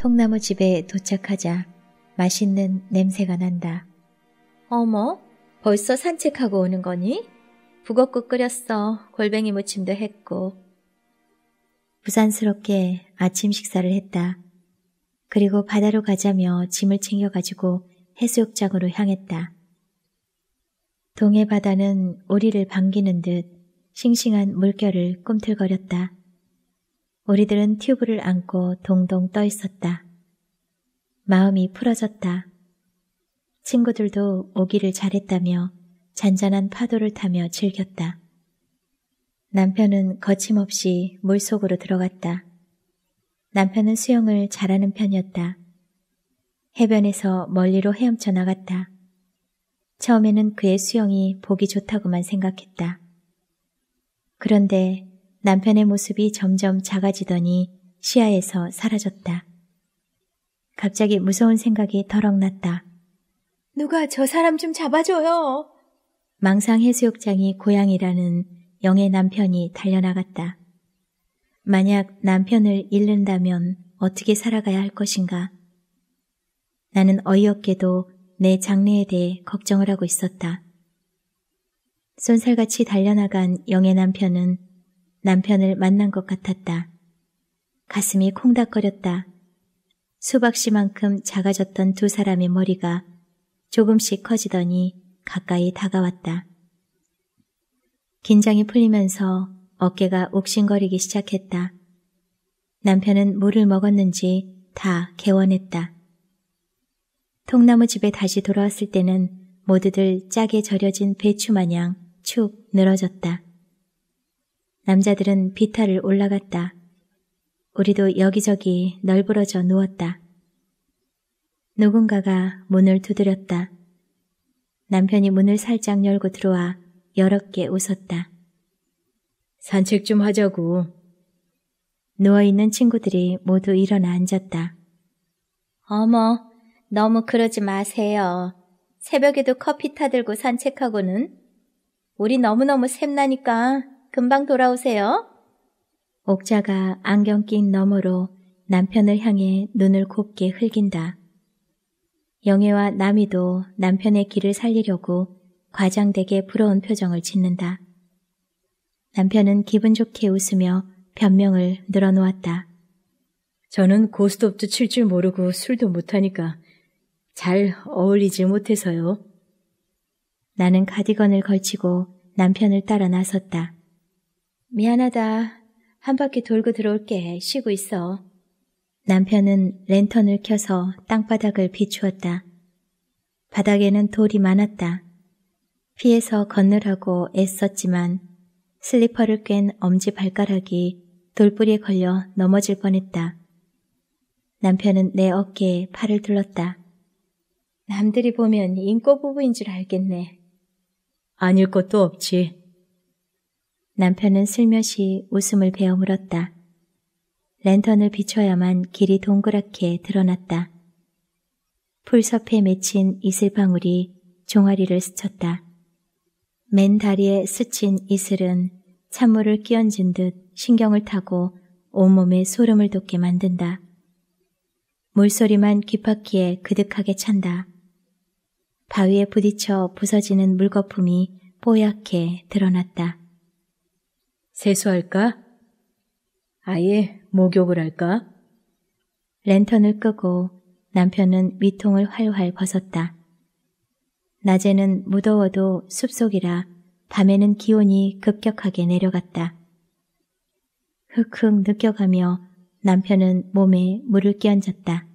통나무 집에 도착하자 맛있는 냄새가 난다. 어머, 벌써 산책하고 오는 거니? 북엇국 끓였어. 골뱅이 무침도 했고. 부산스럽게 아침 식사를 했다. 그리고 바다로 가자며 짐을 챙겨가지고 해수욕장으로 향했다. 동해 바다는 우리를 반기는 듯 싱싱한 물결을 꿈틀거렸다. 우리들은 튜브를 안고 동동 떠 있었다. 마음이 풀어졌다. 친구들도 오기를 잘했다며 잔잔한 파도를 타며 즐겼다. 남편은 거침없이 물속으로 들어갔다. 남편은 수영을 잘하는 편이었다. 해변에서 멀리로 헤엄쳐 나갔다. 처음에는 그의 수영이 보기 좋다고만 생각했다. 그런데 남편의 모습이 점점 작아지더니 시야에서 사라졌다. 갑자기 무서운 생각이 더럭 났다. 누가 저 사람 좀 잡아줘요. 망상해수욕장이 고향이라는 영의 남편이 달려나갔다. 만약 남편을 잃는다면 어떻게 살아가야 할 것인가? 나는 어이없게도 내 장래에 대해 걱정을 하고 있었다. 쏜살같이 달려나간 영의 남편은 남편을 만난 것 같았다. 가슴이 콩닥거렸다. 수박씨만큼 작아졌던 두 사람의 머리가 조금씩 커지더니 가까이 다가왔다. 긴장이 풀리면서 어깨가 옥신거리기 시작했다. 남편은 물을 먹었는지 다 개원했다. 통나무 집에 다시 돌아왔을 때는 모두들 짜게 절여진 배추 마냥 축 늘어졌다. 남자들은 비탈을 올라갔다. 우리도 여기저기 널브러져 누웠다. 누군가가 문을 두드렸다. 남편이 문을 살짝 열고 들어와 여럿게 웃었다. 산책 좀 하자고. 누워있는 친구들이 모두 일어나 앉았다. 어머, 너무 그러지 마세요. 새벽에도 커피 타들고 산책하고는 우리 너무너무 샘나니까 금방 돌아오세요. 옥자가 안경 낀 너머로 남편을 향해 눈을 곱게 흘긴다. 영애와 남이도 남편의 길을 살리려고 과장되게 부러운 표정을 짓는다. 남편은 기분 좋게 웃으며 변명을 늘어놓았다. 저는 고스톱도 칠 줄 모르고 술도 못하니까 잘 어울리지 못해서요. 나는 가디건을 걸치고 남편을 따라 나섰다. 미안하다. 한 바퀴 돌고 들어올게. 쉬고 있어. 남편은 랜턴을 켜서 땅바닥을 비추었다. 바닥에는 돌이 많았다. 피해서 건너라고 애썼지만 슬리퍼를 깬 엄지 발가락이 돌뿌리에 걸려 넘어질 뻔했다. 남편은 내 어깨에 팔을 둘렀다. 남들이 보면 인꼬부부인 줄 알겠네. 아닐 것도 없지. 남편은 슬며시 웃음을 베어 물었다. 랜턴을 비춰야만 길이 동그랗게 드러났다. 풀섭에 맺힌 이슬방울이 종아리를 스쳤다. 맨 다리에 스친 이슬은 찬물을 끼얹은 듯 신경을 타고 온몸에 소름을 돋게 만든다. 물소리만 귓바퀴에 그득하게 찬다. 바위에 부딪혀 부서지는 물거품이 뽀얗게 드러났다. 세수할까? 아예 목욕을 할까? 랜턴을 끄고 남편은 위통을 활활 벗었다. 낮에는 무더워도 숲속이라 밤에는 기온이 급격하게 내려갔다. 흑흑 느껴가며 남편은 몸에 물을 끼얹었다.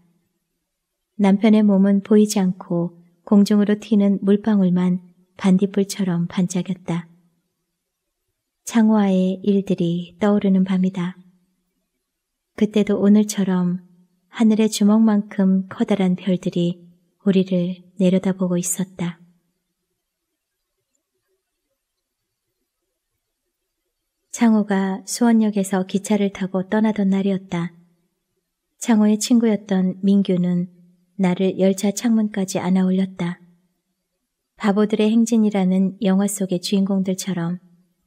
남편의 몸은 보이지 않고 공중으로 튀는 물방울만 반딧불처럼 반짝였다. 창화의 일들이 떠오르는 밤이다. 그때도 오늘처럼 하늘의 주먹만큼 커다란 별들이 우리를 내려다보고 있었다. 창호가 수원역에서 기차를 타고 떠나던 날이었다. 창호의 친구였던 민규는 나를 열차 창문까지 안아 올렸다. 바보들의 행진이라는 영화 속의 주인공들처럼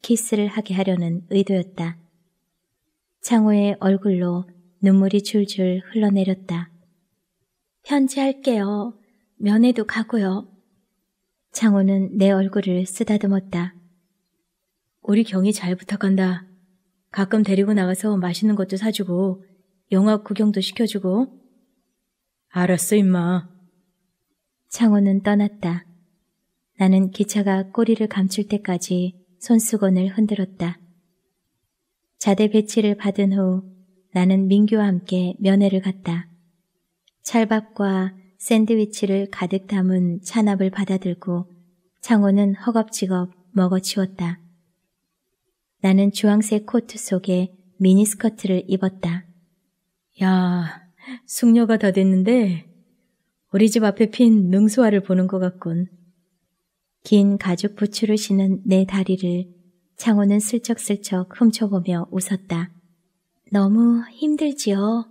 키스를 하게 하려는 의도였다. 창호의 얼굴로 눈물이 줄줄 흘러내렸다. 편지할게요. 면회도 가고요. 창호는 내 얼굴을 쓰다듬었다. 우리 경이 잘 부탁한다. 가끔 데리고 나가서 맛있는 것도 사주고 영화 구경도 시켜주고. 알았어, 임마. 창호는 떠났다. 나는 기차가 꼬리를 감출 때까지 손수건을 흔들었다. 자대 배치를 받은 후 나는 민규와 함께 면회를 갔다. 찰밥과 샌드위치를 가득 담은 찬압을 받아들고 창호는 허겁지겁 먹어치웠다. 나는 주황색 코트 속에 미니스커트를 입었다. 야, 숙녀가 다 됐는데 우리 집 앞에 핀 능수화를 보는 것 같군. 긴 가죽 부츠를 신은 내 다리를 창호는 슬쩍슬쩍 훔쳐보며 웃었다. 너무 힘들지요?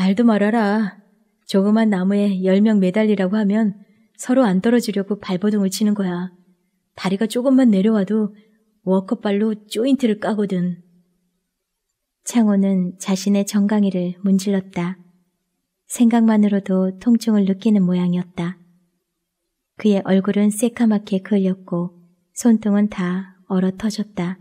말도 말아라. 조그만 나무에 열 명 매달리라고 하면 서로 안 떨어지려고 발버둥을 치는 거야. 다리가 조금만 내려와도 워커발로 조인트를 까거든. 창호는 자신의 정강이를 문질렀다. 생각만으로도 통증을 느끼는 모양이었다. 그의 얼굴은 새카맣게 그렸고 손등은 다 얼어 터졌다.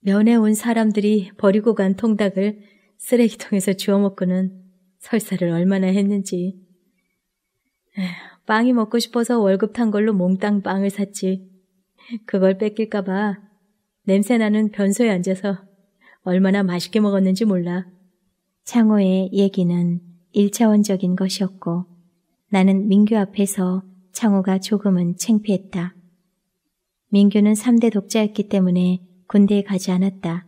면에 온 사람들이 버리고 간 통닭을 쓰레기통에서 주워 먹고는 설사를 얼마나 했는지. 빵이 먹고 싶어서 월급 탄 걸로 몽땅 빵을 샀지. 그걸 뺏길까봐 냄새나는 변소에 앉아서 얼마나 맛있게 먹었는지 몰라. 창호의 얘기는 일차원적인 것이었고 나는 민규 앞에서 창호가 조금은 창피했다. 민규는 3대 독자였기 때문에 군대에 가지 않았다.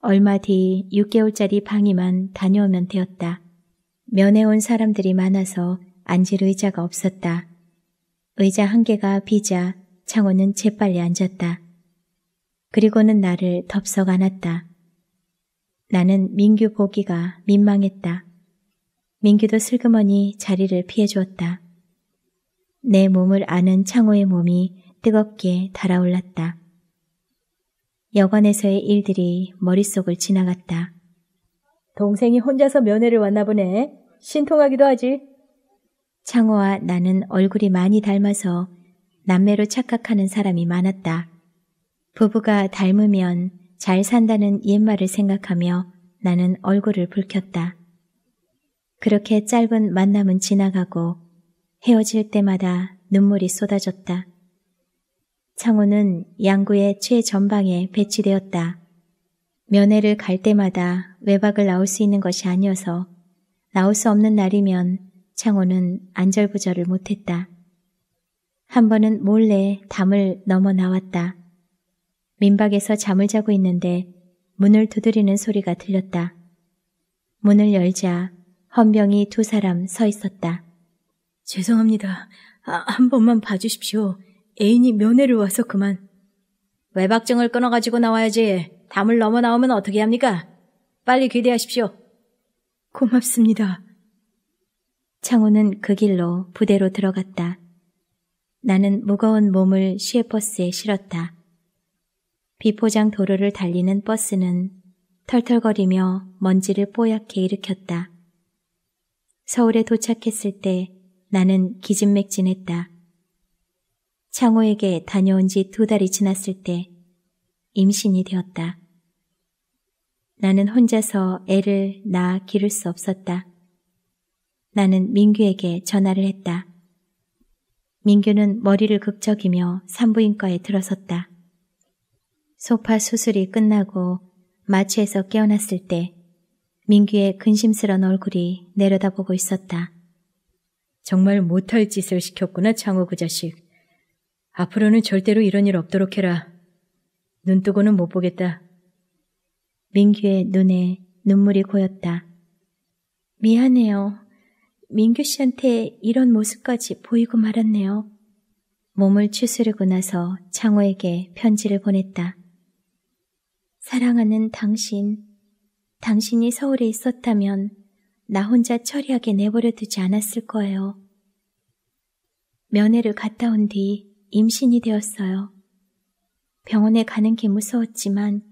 얼마 뒤 6개월짜리 방이만 다녀오면 되었다. 면회 온 사람들이 많아서 앉을 의자가 없었다. 의자 한 개가 비자 창호는 재빨리 앉았다. 그리고는 나를 덥석 안았다. 나는 민규 보기가 민망했다. 민규도 슬그머니 자리를 피해 주었다. 내 몸을 아는 창호의 몸이 뜨겁게 달아올랐다. 여관에서의 일들이 머릿속을 지나갔다. 동생이 혼자서 면회를 왔나 보네. 신통하기도 하지. 창호와 나는 얼굴이 많이 닮아서 남매로 착각하는 사람이 많았다. 부부가 닮으면 잘 산다는 옛말을 생각하며 나는 얼굴을 붉혔다. 그렇게 짧은 만남은 지나가고 헤어질 때마다 눈물이 쏟아졌다. 창호는 양구의 최전방에 배치되었다. 면회를 갈 때마다 외박을 나올 수 있는 것이 아니어서 나올 수 없는 날이면 창호는 안절부절을 못했다. 한 번은 몰래 담을 넘어 나왔다. 민박에서 잠을 자고 있는데 문을 두드리는 소리가 들렸다. 문을 열자 헌병이 두 사람 서 있었다. 죄송합니다. 아, 한 번만 봐주십시오. 애인이 면회를 와서 그만. 외박증을 끊어가지고 나와야지. 담을 넘어 나오면 어떻게 합니까? 빨리 귀대하십시오. 고맙습니다. 창호는 그 길로 부대로 들어갔다. 나는 무거운 몸을 시외버스에 실었다. 비포장 도로를 달리는 버스는 털털거리며 먼지를 뽀얗게 일으켰다. 서울에 도착했을 때 나는 기진맥진했다. 창호에게 다녀온 지 두 달이 지났을 때 임신이 되었다. 나는 혼자서 애를 낳아 기를 수 없었다. 나는 민규에게 전화를 했다. 민규는 머리를 극적이며 산부인과에 들어섰다. 소파 수술이 끝나고 마취에서 깨어났을 때 민규의 근심스런 얼굴이 내려다보고 있었다. 정말 못할 짓을 시켰구나, 창호 그 자식. 앞으로는 절대로 이런 일 없도록 해라. 눈 뜨고는 못 보겠다. 민규의 눈에 눈물이 고였다. 미안해요. 민규 씨한테 이런 모습까지 보이고 말았네요. 몸을 추스르고 나서 창호에게 편지를 보냈다. 사랑하는 당신, 당신이 서울에 있었다면 나 혼자 처리하게 내버려 두지 않았을 거예요. 면회를 갔다 온 뒤 임신이 되었어요. 병원에 가는 게 무서웠지만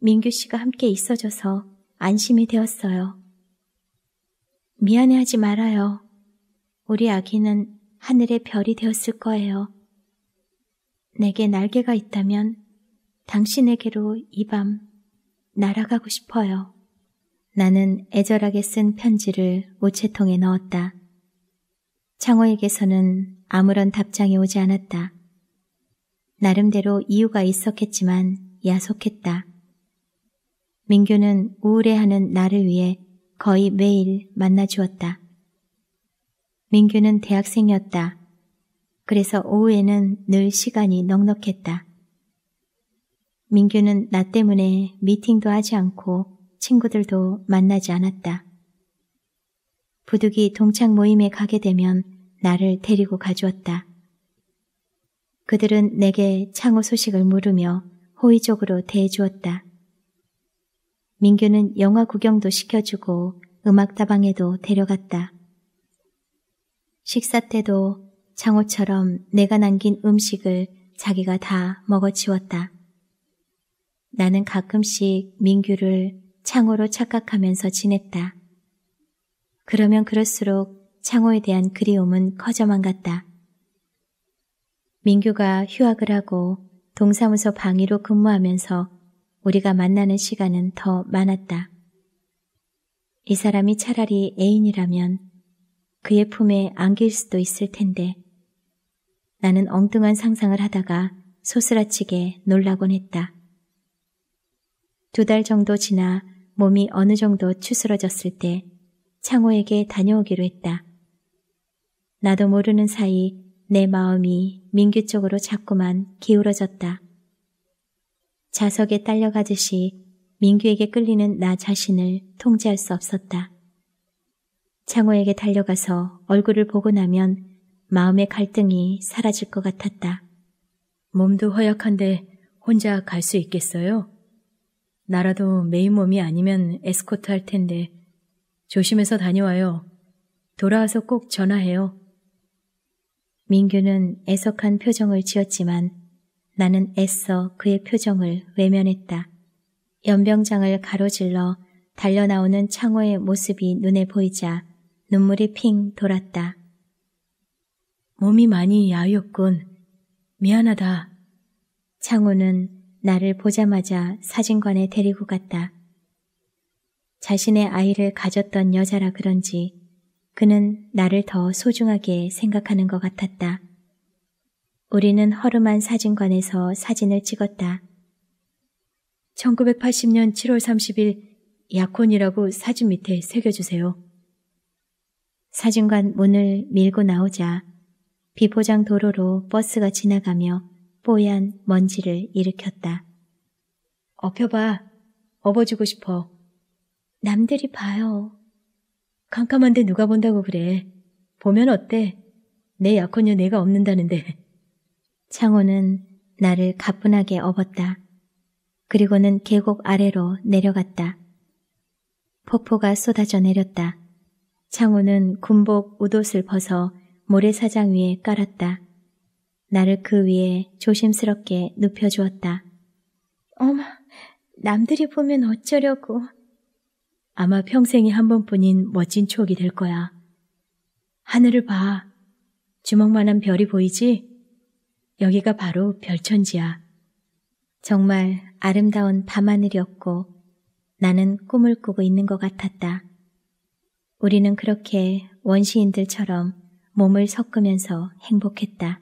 민규 씨가 함께 있어줘서 안심이 되었어요. 미안해하지 말아요. 우리 아기는 하늘의 별이 되었을 거예요. 내게 날개가 있다면 당신에게로 이 밤 날아가고 싶어요. 나는 애절하게 쓴 편지를 우체통에 넣었다. 창호에게서는 아무런 답장이 오지 않았다. 나름대로 이유가 있었겠지만 야속했다. 민규는 우울해하는 나를 위해 거의 매일 만나주었다. 민규는 대학생이었다. 그래서 오후에는 늘 시간이 넉넉했다. 민규는 나 때문에 미팅도 하지 않고 친구들도 만나지 않았다. 부득이 동창 모임에 가게 되면 나를 데리고 가주었다. 그들은 내게 창호 소식을 물으며 호의적으로 대해주었다. 민규는 영화 구경도 시켜주고 음악다방에도 데려갔다. 식사 때도 창호처럼 내가 남긴 음식을 자기가 다 먹어치웠다. 나는 가끔씩 민규를 창호로 착각하면서 지냈다. 그러면 그럴수록 창호에 대한 그리움은 커져만 갔다. 민규가 휴학을 하고 동사무소 방위로 근무하면서 우리가 만나는 시간은 더 많았다. 이 사람이 차라리 애인이라면 그의 품에 안길 수도 있을 텐데 나는 엉뚱한 상상을 하다가 소스라치게 놀라곤 했다. 두 달 정도 지나 몸이 어느 정도 추스러졌을 때 창호에게 다녀오기로 했다. 나도 모르는 사이 내 마음이 민규 쪽으로 자꾸만 기울어졌다. 자석에 딸려가듯이 민규에게 끌리는 나 자신을 통제할 수 없었다. 창호에게 달려가서 얼굴을 보고 나면 마음의 갈등이 사라질 것 같았다. 몸도 허약한데 혼자 갈 수 있겠어요? 나라도 메인몸이 아니면 에스코트 할 텐데 조심해서 다녀와요. 돌아와서 꼭 전화해요. 민규는 애석한 표정을 지었지만 나는 애써 그의 표정을 외면했다. 연병장을 가로질러 달려나오는 창호의 모습이 눈에 보이자 눈물이 핑 돌았다. 몸이 많이 야위었군. 미안하다. 창호는 나를 보자마자 사진관에 데리고 갔다. 자신의 아이를 가졌던 여자라 그런지 그는 나를 더 소중하게 생각하는 것 같았다. 우리는 허름한 사진관에서 사진을 찍었다. 1980년 7월 30일 약혼이라고 사진 밑에 새겨주세요. 사진관 문을 밀고 나오자 비포장 도로로 버스가 지나가며 뽀얀 먼지를 일으켰다. 업혀봐. 업어주고 싶어. 남들이 봐요. 캄캄한데 누가 본다고 그래. 보면 어때? 내 약혼녀 내가 없는다는데. 창호는 나를 가뿐하게 업었다. 그리고는 계곡 아래로 내려갔다. 폭포가 쏟아져 내렸다. 창호는 군복 웃옷을 벗어 모래사장 위에 깔았다. 나를 그 위에 조심스럽게 눕혀주었다. 어머, 남들이 보면 어쩌려고. 아마 평생에 한 번뿐인 멋진 추억이 될 거야. 하늘을 봐. 주먹만한 별이 보이지? 여기가 바로 별천지야. 정말 아름다운 밤하늘이었고 나는 꿈을 꾸고 있는 것 같았다. 우리는 그렇게 원시인들처럼 몸을 섞으면서 행복했다.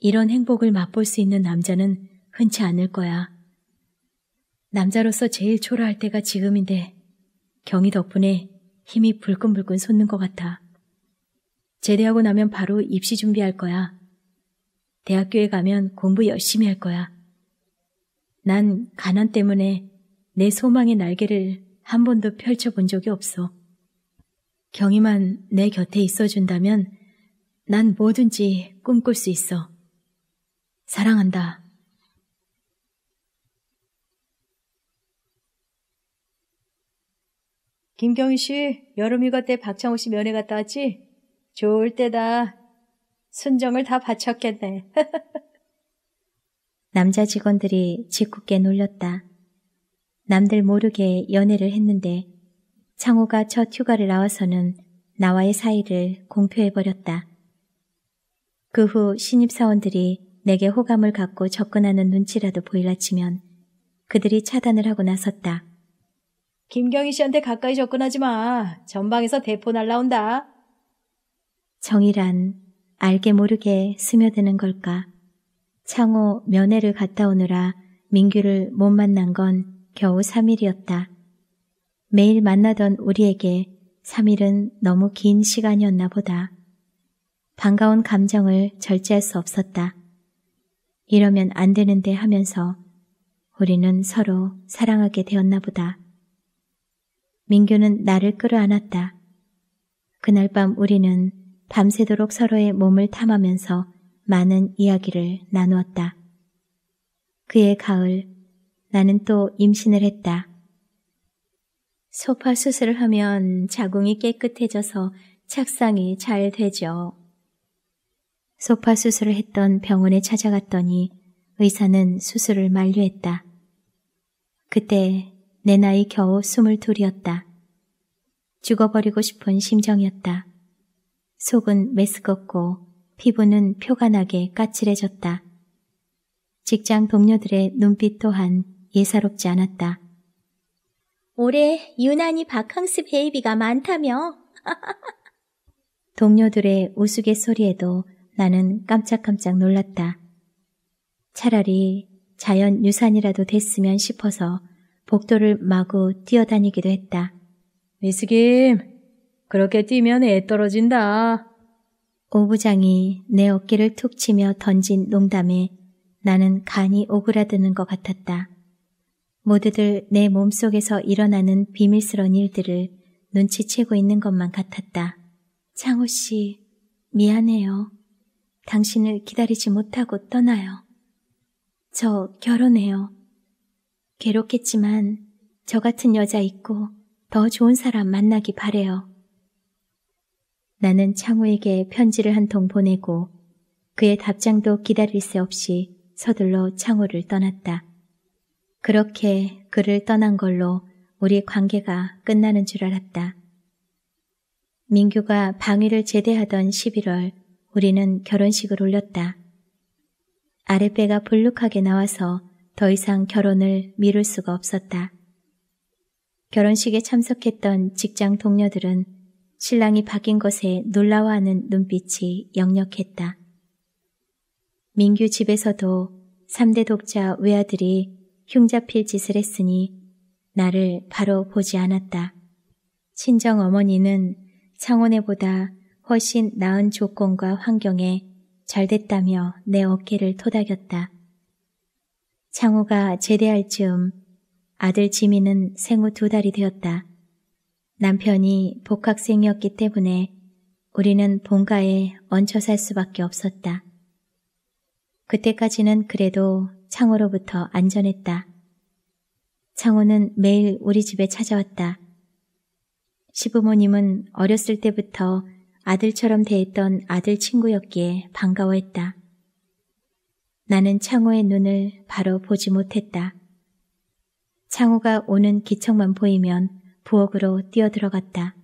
이런 행복을 맛볼 수 있는 남자는 흔치 않을 거야. 남자로서 제일 초라할 때가 지금인데 경희 덕분에 힘이 불끈불끈 솟는 것 같아. 제대하고 나면 바로 입시 준비할 거야. 대학교에 가면 공부 열심히 할 거야. 난 가난 때문에 내 소망의 날개를 한 번도 펼쳐본 적이 없어. 경희만 내 곁에 있어준다면 난 뭐든지 꿈꿀 수 있어. 사랑한다. 김경희 씨, 여름 휴가 때 박창호 씨 면회 갔다 왔지? 좋을 때다. 순정을 다 바쳤겠네. 남자 직원들이 짓궂게 놀렸다. 남들 모르게 연애를 했는데 창호가 첫 휴가를 나와서는 나와의 사이를 공표해버렸다. 그 후 신입사원들이 내게 호감을 갖고 접근하는 눈치라도 보일라 치면 그들이 차단을 하고 나섰다. 김경희 씨한테 가까이 접근하지 마. 전방에서 대포 날라온다. 정이란 알게 모르게 스며드는 걸까? 창호 면회를 갔다 오느라 민규를 못 만난 건 겨우 3일이었다. 매일 만나던 우리에게 3일은 너무 긴 시간이었나 보다. 반가운 감정을 절제할 수 없었다. 이러면 안 되는데 하면서 우리는 서로 사랑하게 되었나 보다. 민규는 나를 끌어안았다. 그날 밤 우리는 밤새도록 서로의 몸을 탐하면서 많은 이야기를 나누었다. 그의 가을, 나는 또 임신을 했다. 소파 수술을 하면 자궁이 깨끗해져서 착상이 잘 되죠. 소파 수술을 했던 병원에 찾아갔더니 의사는 수술을 만류했다 그때 내 나이 겨우 스물둘이었다. 죽어버리고 싶은 심정이었다. 속은 메스껍고 피부는 표가 나게 까칠해졌다. 직장 동료들의 눈빛 또한 예사롭지 않았다. 올해 유난히 바캉스 베이비가 많다며? 동료들의 우스갯소리에도 나는 깜짝깜짝 놀랐다. 차라리 자연 유산이라도 됐으면 싶어서 복도를 마구 뛰어다니기도 했다. 미스김, 네, 그렇게 뛰면 애 떨어진다. 오 부장이 내 어깨를 툭 치며 던진 농담에 나는 간이 오그라드는 것 같았다. 모두들 내 몸속에서 일어나는 비밀스러운 일들을 눈치채고 있는 것만 같았다. 창호 씨, 미안해요. 당신을 기다리지 못하고 떠나요. 저 결혼해요. 괴롭겠지만 저 같은 여자 있고 더 좋은 사람 만나기 바래요. 나는 창우에게 편지를 한 통 보내고 그의 답장도 기다릴 새 없이 서둘러 창호를 떠났다. 그렇게 그를 떠난 걸로 우리 관계가 끝나는 줄 알았다. 민규가 방위를 제대하던 11월 우리는 결혼식을 올렸다. 아랫배가 불룩하게 나와서 더 이상 결혼을 미룰 수가 없었다. 결혼식에 참석했던 직장 동료들은 신랑이 바뀐 것에 놀라워하는 눈빛이 역력했다. 민규 집에서도 3대 독자 외아들이 흉잡힐 짓을 했으니 나를 바로 보지 않았다. 친정 어머니는 창원에보다 훨씬 나은 조건과 환경에 잘됐다며 내 어깨를 토닥였다. 창호가 제대할 즈음 아들 지민은 생후 두 달이 되었다. 남편이 복학생이었기 때문에 우리는 본가에 얹혀 살 수밖에 없었다. 그때까지는 그래도 창호로부터 안전했다. 창호는 매일 우리 집에 찾아왔다. 시부모님은 어렸을 때부터 아들처럼 대했던 아들 친구였기에 반가워했다. 나는 창호의 눈을 바로 보지 못했다. 창호가 오는 기척만 보이면 부엌으로 뛰어들어갔다.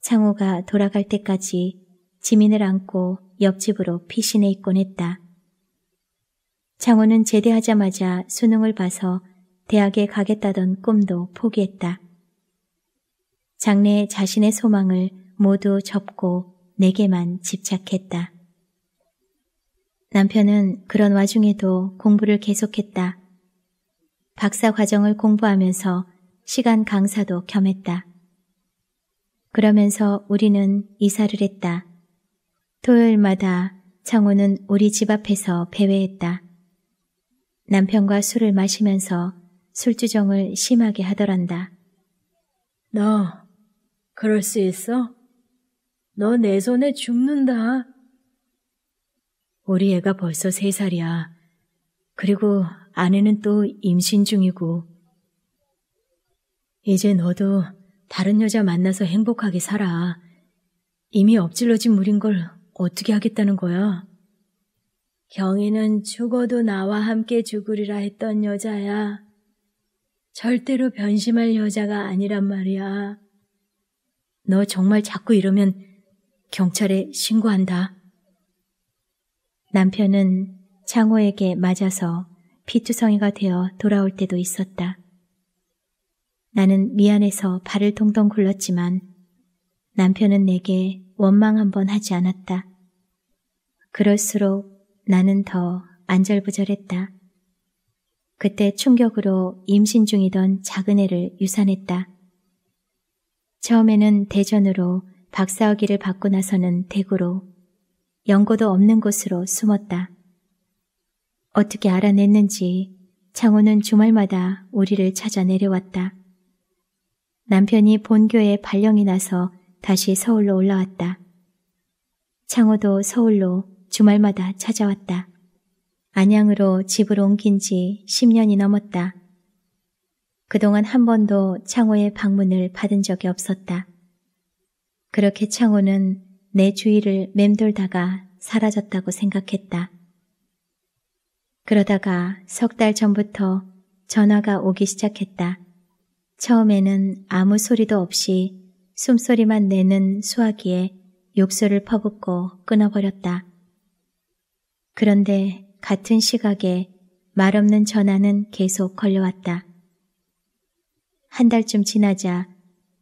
창호가 돌아갈 때까지 지민을 안고 옆집으로 피신해 있곤 했다. 창호는 제대하자마자 수능을 봐서 대학에 가겠다던 꿈도 포기했다. 장래에 자신의 소망을 모두 접고 내게만 집착했다. 남편은 그런 와중에도 공부를 계속했다. 박사 과정을 공부하면서 시간 강사도 겸했다. 그러면서 우리는 이사를 했다. 토요일마다 창호는 우리 집 앞에서 배회했다. 남편과 술을 마시면서 술주정을 심하게 하더란다. 너, 그럴 수 있어? 너내 손에 죽는다. 우리 애가 벌써 세 살이야. 그리고 아내는 또 임신 중이고. 이제 너도 다른 여자 만나서 행복하게 살아. 이미 엎질러진 물인 걸 어떻게 하겠다는 거야? 경희는 죽어도 나와 함께 죽으리라 했던 여자야. 절대로 변심할 여자가 아니란 말이야. 너 정말 자꾸 이러면 경찰에 신고한다. 남편은 장호에게 맞아서 피투성이가 되어 돌아올 때도 있었다. 나는 미안해서 발을 동동 굴렀지만 남편은 내게 원망 한번 하지 않았다. 그럴수록 나는 더 안절부절했다. 그때 충격으로 임신 중이던 작은 애를 유산했다. 처음에는 대전으로 박사학위를 받고 나서는 대구로 연고도 없는 곳으로 숨었다. 어떻게 알아냈는지 장호는 주말마다 우리를 찾아 내려왔다. 남편이 본교에 발령이 나서 다시 서울로 올라왔다. 창호도 서울로 주말마다 찾아왔다. 안양으로 집을 옮긴 지 10년이 넘었다. 그동안 한 번도 창호의 방문을 받은 적이 없었다. 그렇게 창호는 내 주위를 맴돌다가 사라졌다고 생각했다. 그러다가 석 달 전부터 전화가 오기 시작했다. 처음에는 아무 소리도 없이 숨소리만 내는 수화기에 욕설을 퍼붓고 끊어버렸다. 그런데 같은 시각에 말없는 전화는 계속 걸려왔다. 한 달쯤 지나자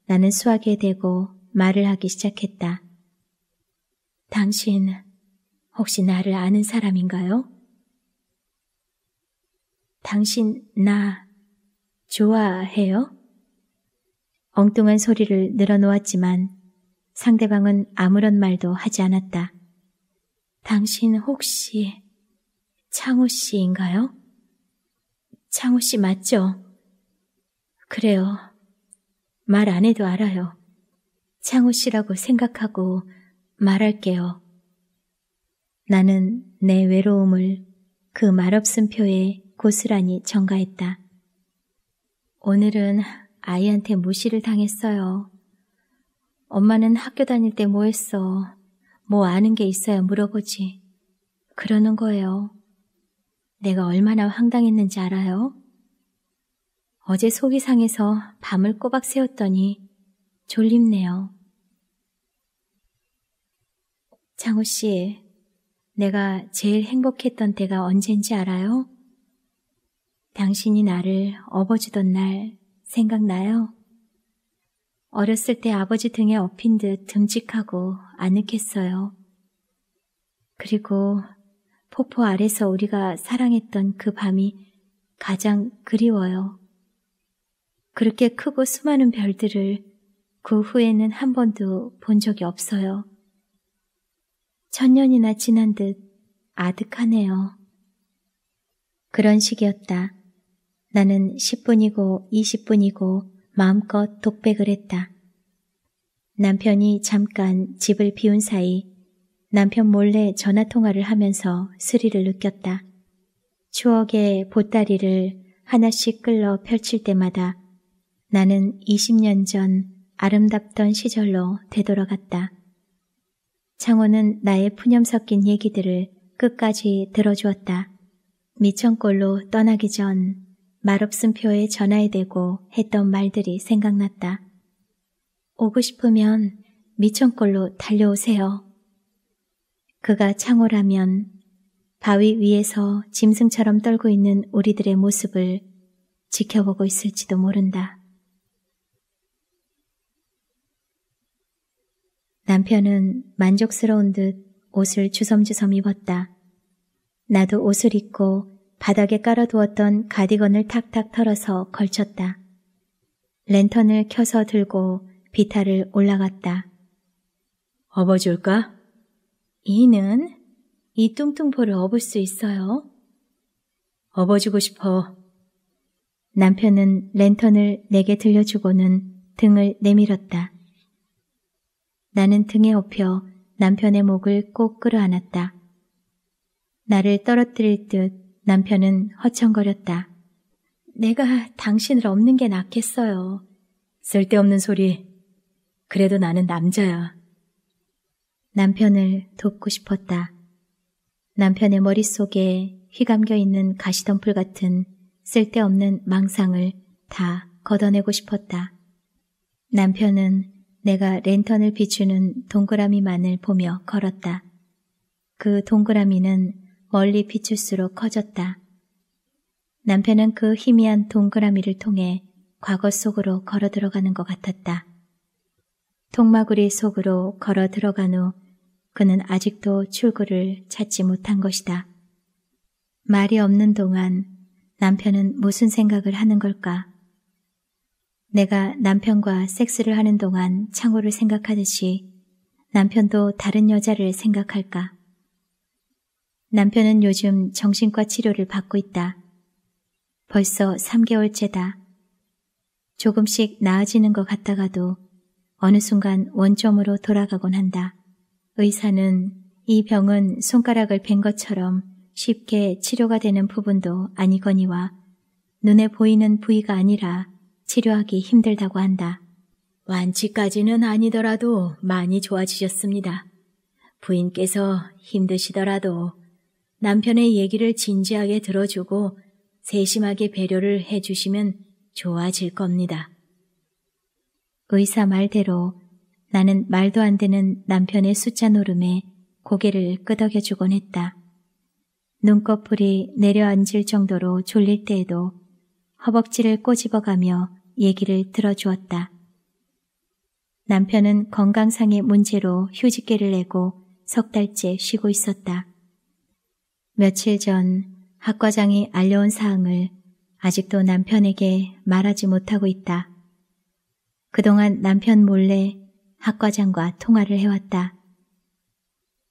나는 수화기에 대고 말을 하기 시작했다. 당신 혹시 나를 아는 사람인가요? 당신 나 좋아해요? 엉뚱한 소리를 늘어놓았지만 상대방은 아무런 말도 하지 않았다. 당신 혹시 창호 씨인가요? 창호 씨 맞죠? 그래요. 말 안 해도 알아요. 창호 씨라고 생각하고 말할게요. 나는 내 외로움을 그 말없은 표에 고스란히 전가했다. 오늘은 아이한테 무시를 당했어요. 엄마는 학교 다닐 때 뭐 했어? 뭐 아는 게 있어야 물어보지. 그러는 거예요. 내가 얼마나 황당했는지 알아요? 어제 속이 상해서 밤을 꼬박 새웠더니 졸립네요. 장호 씨, 내가 제일 행복했던 때가 언젠지 알아요? 당신이 나를 업어주던 날 생각나요? 어렸을 때 아버지 등에 업힌 듯 듬직하고 아늑했어요. 그리고 폭포 아래서 우리가 사랑했던 그 밤이 가장 그리워요. 그렇게 크고 수많은 별들을 그 후에는 한 번도 본 적이 없어요. 천년이나 지난 듯 아득하네요. 그런 식이었다. 나는 10분이고 20분이고 마음껏 독백을 했다. 남편이 잠깐 집을 비운 사이 남편 몰래 전화통화를 하면서 스릴을 느꼈다. 추억의 보따리를 하나씩 끌러 펼칠 때마다 나는 20년 전 아름답던 시절로 되돌아갔다. 창호는 나의 푸념 섞인 얘기들을 끝까지 들어주었다. 미천골로 떠나기 전 말없음 표에 전화에 대고 했던 말들이 생각났다. 오고 싶으면 미천골로 달려오세요. 그가 창호라면 바위 위에서 짐승처럼 떨고 있는 우리들의 모습을 지켜보고 있을지도 모른다. 남편은 만족스러운 듯 옷을 주섬주섬 입었다. 나도 옷을 입고 바닥에 깔아두었던 가디건을 탁탁 털어서 걸쳤다. 랜턴을 켜서 들고 비탈을 올라갔다. 업어줄까? 이는 이 뚱뚱포를 업을 수 있어요. 업어주고 싶어. 남편은 랜턴을 내게 들려주고는 등을 내밀었다. 나는 등에 업혀 남편의 목을 꼭 끌어안았다. 나를 떨어뜨릴 듯 남편은 허청거렸다. 내가 당신을 없는 게 낫겠어요. 쓸데없는 소리. 그래도 나는 남자야. 남편을 돕고 싶었다. 남편의 머릿속에 휘감겨 있는 가시덤불 같은 쓸데없는 망상을 다 걷어내고 싶었다. 남편은 내가 랜턴을 비추는 동그라미만을 보며 걸었다. 그 동그라미는 멀리 비출수록 커졌다. 남편은 그 희미한 동그라미를 통해 과거 속으로 걸어 들어가는 것 같았다. 통마구리 속으로 걸어 들어간 후 그는 아직도 출구를 찾지 못한 것이다. 말이 없는 동안 남편은 무슨 생각을 하는 걸까? 내가 남편과 섹스를 하는 동안 창호를 생각하듯이 남편도 다른 여자를 생각할까? 남편은 요즘 정신과 치료를 받고 있다. 벌써 3개월째다. 조금씩 나아지는 것 같다가도 어느 순간 원점으로 돌아가곤 한다. 의사는 이 병은 손가락을 뺀 것처럼 쉽게 치료가 되는 부분도 아니거니와 눈에 보이는 부위가 아니라 치료하기 힘들다고 한다. 완치까지는 아니더라도 많이 좋아지셨습니다. 부인께서 힘드시더라도 남편의 얘기를 진지하게 들어주고 세심하게 배려를 해주시면 좋아질 겁니다. 의사 말대로 나는 말도 안 되는 남편의 숫자 노름에 고개를 끄덕여주곤 했다. 눈꺼풀이 내려앉을 정도로 졸릴 때에도 허벅지를 꼬집어가며 얘기를 들어주었다. 남편은 건강상의 문제로 휴직계를 내고 석 달째 쉬고 있었다. 며칠 전 학과장이 알려온 사항을 아직도 남편에게 말하지 못하고 있다. 그동안 남편 몰래 학과장과 통화를 해왔다.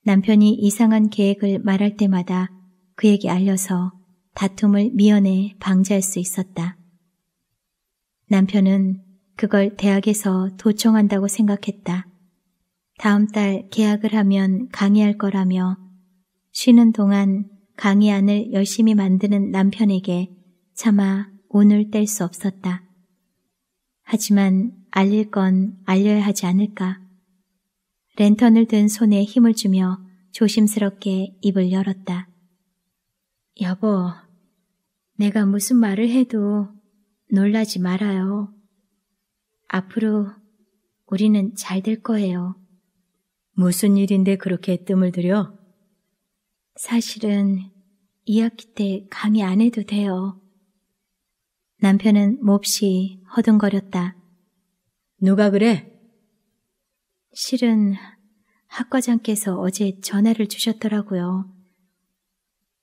남편이 이상한 계획을 말할 때마다 그에게 알려서 다툼을 미연에 방지할 수 있었다. 남편은 그걸 대학에서 도청한다고 생각했다. 다음 달 계약을 하면 강의할 거라며 쉬는 동안 강의안을 열심히 만드는 남편에게 차마 운을뗄 수 없었다. 하지만 알릴 건 알려야 하지 않을까. 랜턴을 든 손에 힘을 주며 조심스럽게 입을 열었다. 여보, 내가 무슨 말을 해도 놀라지 말아요. 앞으로 우리는 잘 될 거예요. 무슨 일인데 그렇게 뜸을 들여? 사실은 이학기때 강의 안 해도 돼요. 남편은 몹시 허둥거렸다. 누가 그래? 실은 학과장께서 어제 전화를 주셨더라고요.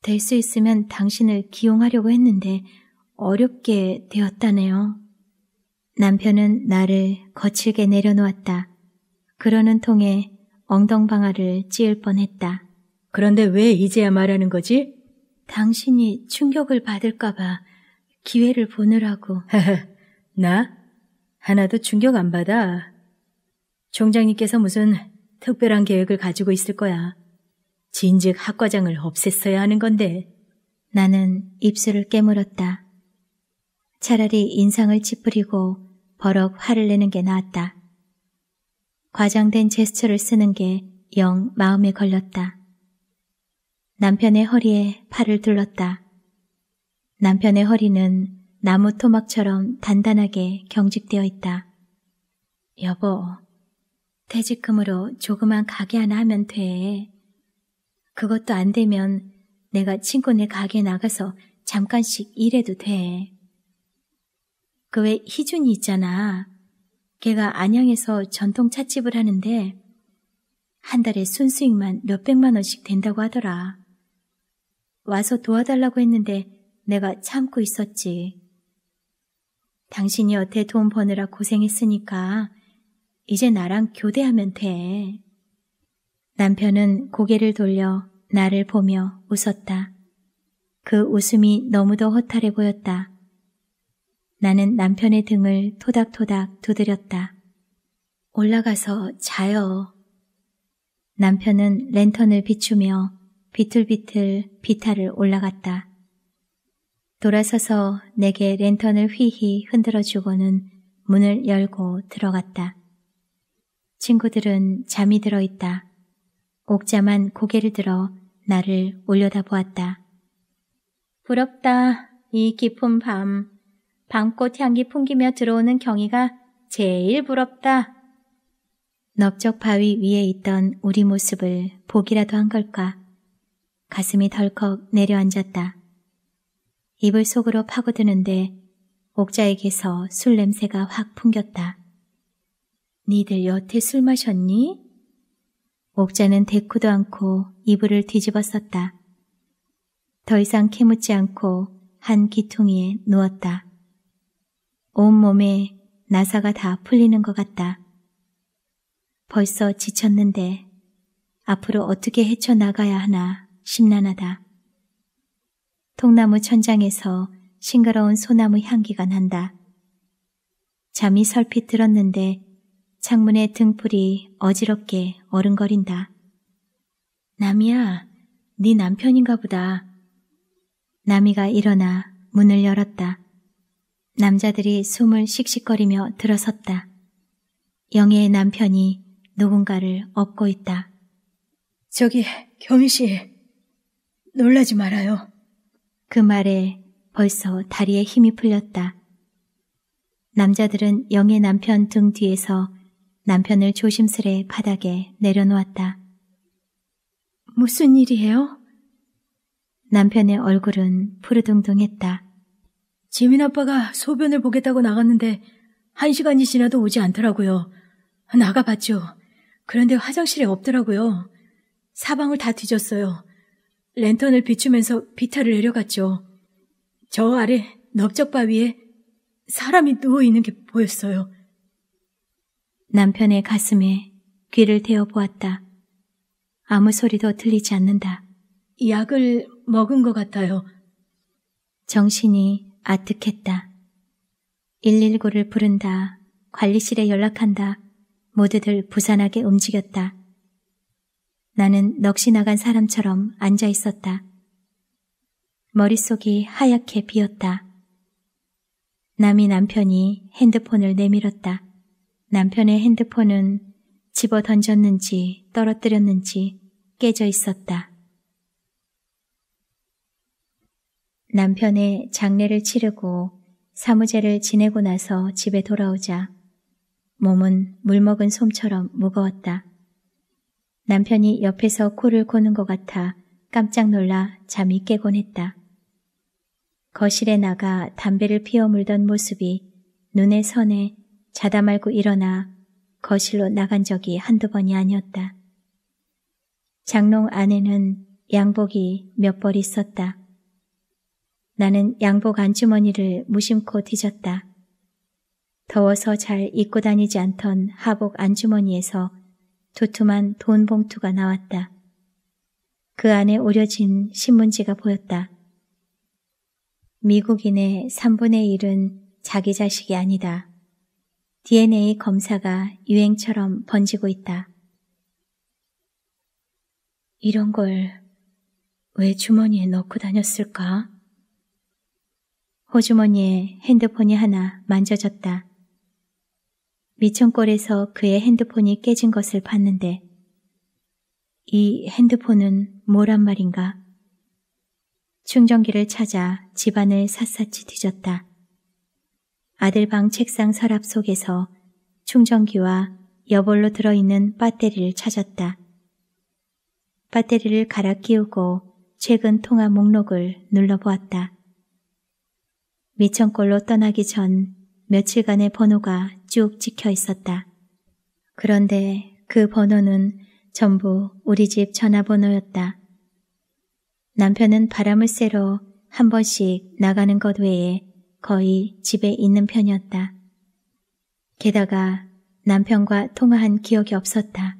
될수 있으면 당신을 기용하려고 했는데 어렵게 되었다네요. 남편은 나를 거칠게 내려놓았다. 그러는 통에 엉덩방아를 찧을 뻔했다. 그런데 왜 이제야 말하는 거지? 당신이 충격을 받을까봐 기회를 보느라고. 나? 하나도 충격 안 받아. 총장님께서 무슨 특별한 계획을 가지고 있을 거야. 진즉 학과장을 없앴어야 하는 건데. 나는 입술을 깨물었다. 차라리 인상을 찌푸리고 버럭 화를 내는 게 나았다. 과장된 제스처를 쓰는 게 영 마음에 걸렸다. 남편의 허리에 팔을 둘렀다. 남편의 허리는 나무 토막처럼 단단하게 경직되어 있다. 여보, 퇴직금으로 조그만 가게 하나 하면 돼. 그것도 안 되면 내가 친구네 가게 나가서 잠깐씩 일해도 돼. 그 외 희준이 있잖아. 걔가 안양에서 전통 찻집을 하는데 한 달에 순수익만 몇백만 원씩 된다고 하더라. 와서 도와달라고 했는데 내가 참고 있었지. 당신이 여태 돈 버느라 고생했으니까 이제 나랑 교대하면 돼. 남편은 고개를 돌려 나를 보며 웃었다. 그 웃음이 너무도 허탈해 보였다. 나는 남편의 등을 토닥토닥 두드렸다. 올라가서 자요. 남편은 랜턴을 비추며 비틀비틀 비탈을 올라갔다. 돌아서서 내게 랜턴을 휘휘 흔들어주고는 문을 열고 들어갔다. 친구들은 잠이 들어있다. 옥자만 고개를 들어 나를 올려다보았다. 부럽다. 이 깊은 밤. 밤꽃 향기 풍기며 들어오는 경이가 제일 부럽다. 넓적 바위 위에 있던 우리 모습을 보기라도 한 걸까. 가슴이 덜컥 내려앉았다. 입을 속으로 파고드는데 옥자에게서 술 냄새가 확 풍겼다. 니들 여태 술 마셨니? 옥자는 대꾸도 않고 이불을 뒤집어 썼다. 더 이상 캐묻지 않고 한 기퉁이에 누웠다. 온몸에 나사가 다 풀리는 것 같다. 벌써 지쳤는데 앞으로 어떻게 헤쳐나가야 하나 심란하다. 통나무 천장에서 싱그러운 소나무 향기가 난다. 잠이 설핏 들었는데 창문의 등불이 어지럽게 어른거린다. 남이야, 네 남편인가 보다. 남이가 일어나 문을 열었다. 남자들이 숨을 씩씩거리며 들어섰다. 영애의 남편이 누군가를 업고 있다. 저기, 경희 씨, 놀라지 말아요. 그 말에 벌써 다리에 힘이 풀렸다. 남자들은 영애 남편 등 뒤에서 남편을 조심스레 바닥에 내려놓았다. 무슨 일이에요? 남편의 얼굴은 푸르둥둥했다. 지민 아빠가 소변을 보겠다고 나갔는데 한 시간이 지나도 오지 않더라고요. 나가봤죠. 그런데 화장실에 없더라고요. 사방을 다 뒤졌어요. 랜턴을 비추면서 비탈을 내려갔죠. 저 아래 넓적바 위에 사람이 누워있는 게 보였어요. 남편의 가슴에 귀를 대어 보았다. 아무 소리도 들리지 않는다. 약을 먹은 것 같아요. 정신이 아득했다. 119를 부른다. 관리실에 연락한다. 모두들 부산하게 움직였다. 나는 넋이 나간 사람처럼 앉아 있었다. 머릿속이 하얗게 비었다. 남이 남편이 핸드폰을 내밀었다. 남편의 핸드폰은 집어 던졌는지 떨어뜨렸는지 깨져 있었다. 남편의 장례를 치르고 사무제를 지내고 나서 집에 돌아오자 몸은 물먹은 솜처럼 무거웠다. 남편이 옆에서 코를 고는 것 같아 깜짝 놀라 잠이 깨곤 했다. 거실에 나가 담배를 피워 물던 모습이 눈에 선해 자다 말고 일어나 거실로 나간 적이 한두 번이 아니었다. 장롱 안에는 양복이 몇 벌 있었다. 나는 양복 안주머니를 무심코 뒤졌다. 더워서 잘 입고 다니지 않던 하복 안주머니에서 두툼한 돈 봉투가 나왔다. 그 안에 오려진 신문지가 보였다. 미국인의 3분의 1은 자기 자식이 아니다. DNA 검사가 유행처럼 번지고 있다. 이런 걸 왜 주머니에 넣고 다녔을까? 호주머니에 핸드폰이 하나 만져졌다. 미천골에서 그의 핸드폰이 깨진 것을 봤는데 이 핸드폰은 뭐란 말인가? 충전기를 찾아 집안을 샅샅이 뒤졌다. 아들 방 책상 서랍 속에서 충전기와 여벌로 들어있는 배터리를 찾았다. 배터리를 갈아 끼우고 최근 통화 목록을 눌러보았다. 미천골로 떠나기 전 며칠간의 번호가 쭉 찍혀 있었다. 그런데 그 번호는 전부 우리 집 전화번호였다. 남편은 바람을 쐬러 한 번씩 나가는 것 외에 거의 집에 있는 편이었다. 게다가 남편과 통화한 기억이 없었다.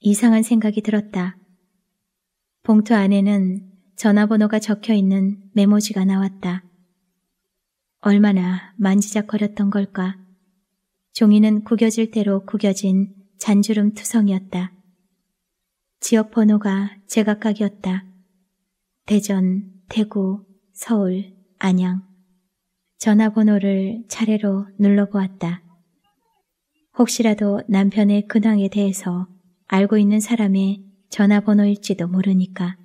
이상한 생각이 들었다. 봉투 안에는 전화번호가 적혀 있는 메모지가 나왔다. 얼마나 만지작거렸던 걸까. 종이는 구겨질 대로 구겨진 잔주름 투성이었다. 지역 번호가 제각각이었다. 대전, 대구, 서울, 안양. 전화번호를 차례로 눌러보았다. 혹시라도 남편의 근황에 대해서 알고 있는 사람의 전화번호일지도 모르니까.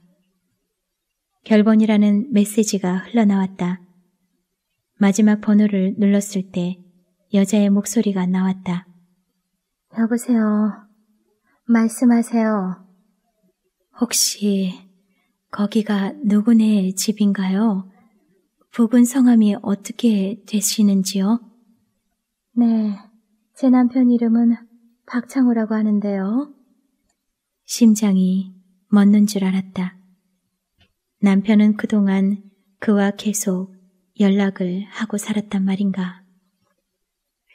결번이라는 메시지가 흘러나왔다. 마지막 번호를 눌렀을 때 여자의 목소리가 나왔다. 여보세요. 말씀하세요. 혹시 거기가 누구네 집인가요? 부분 성함이 어떻게 되시는지요? 네, 제 남편 이름은 박창호라고 하는데요. 심장이 멎는 줄 알았다. 남편은 그동안 그와 계속 연락을 하고 살았단 말인가.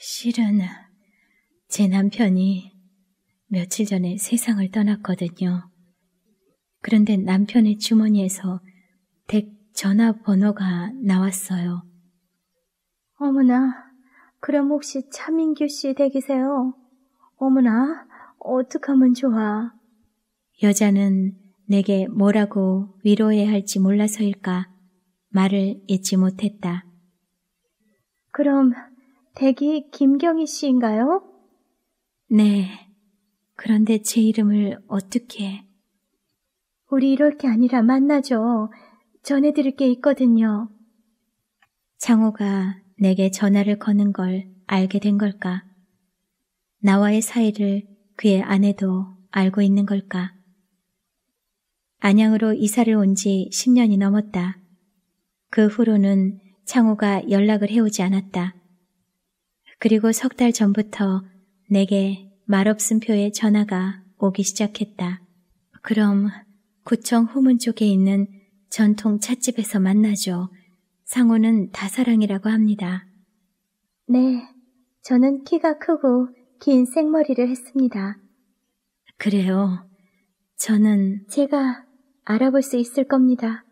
실은 제 남편이 며칠 전에 세상을 떠났거든요. 그런데 남편의 주머니에서 전화번호가 나왔어요. 어머나, 그럼 혹시 차민규 씨 댁이세요? 어머나, 어떡하면 좋아. 여자는 내게 뭐라고 위로해야 할지 몰라서일까 말을 잊지 못했다. 그럼 댁이 김경희 씨인가요? 네. 그런데 제 이름을 어떻게? 우리 이럴 게 아니라 만나죠. 전해드릴 게 있거든요. 창호가 내게 전화를 거는 걸 알게 된 걸까? 나와의 사이를 그의 아내도 알고 있는 걸까? 안양으로 이사를 온 지 10년이 넘었다. 그 후로는 창호가 연락을 해오지 않았다. 그리고 석 달 전부터 내게 말없음 표의 전화가 오기 시작했다. 그럼 구청 후문 쪽에 있는 전통 찻집에서 만나죠. 상호는 다사랑이라고 합니다. 네, 저는 키가 크고 긴 생머리를 했습니다. 그래요. 저는 제가 알아볼 수 있을 겁니다.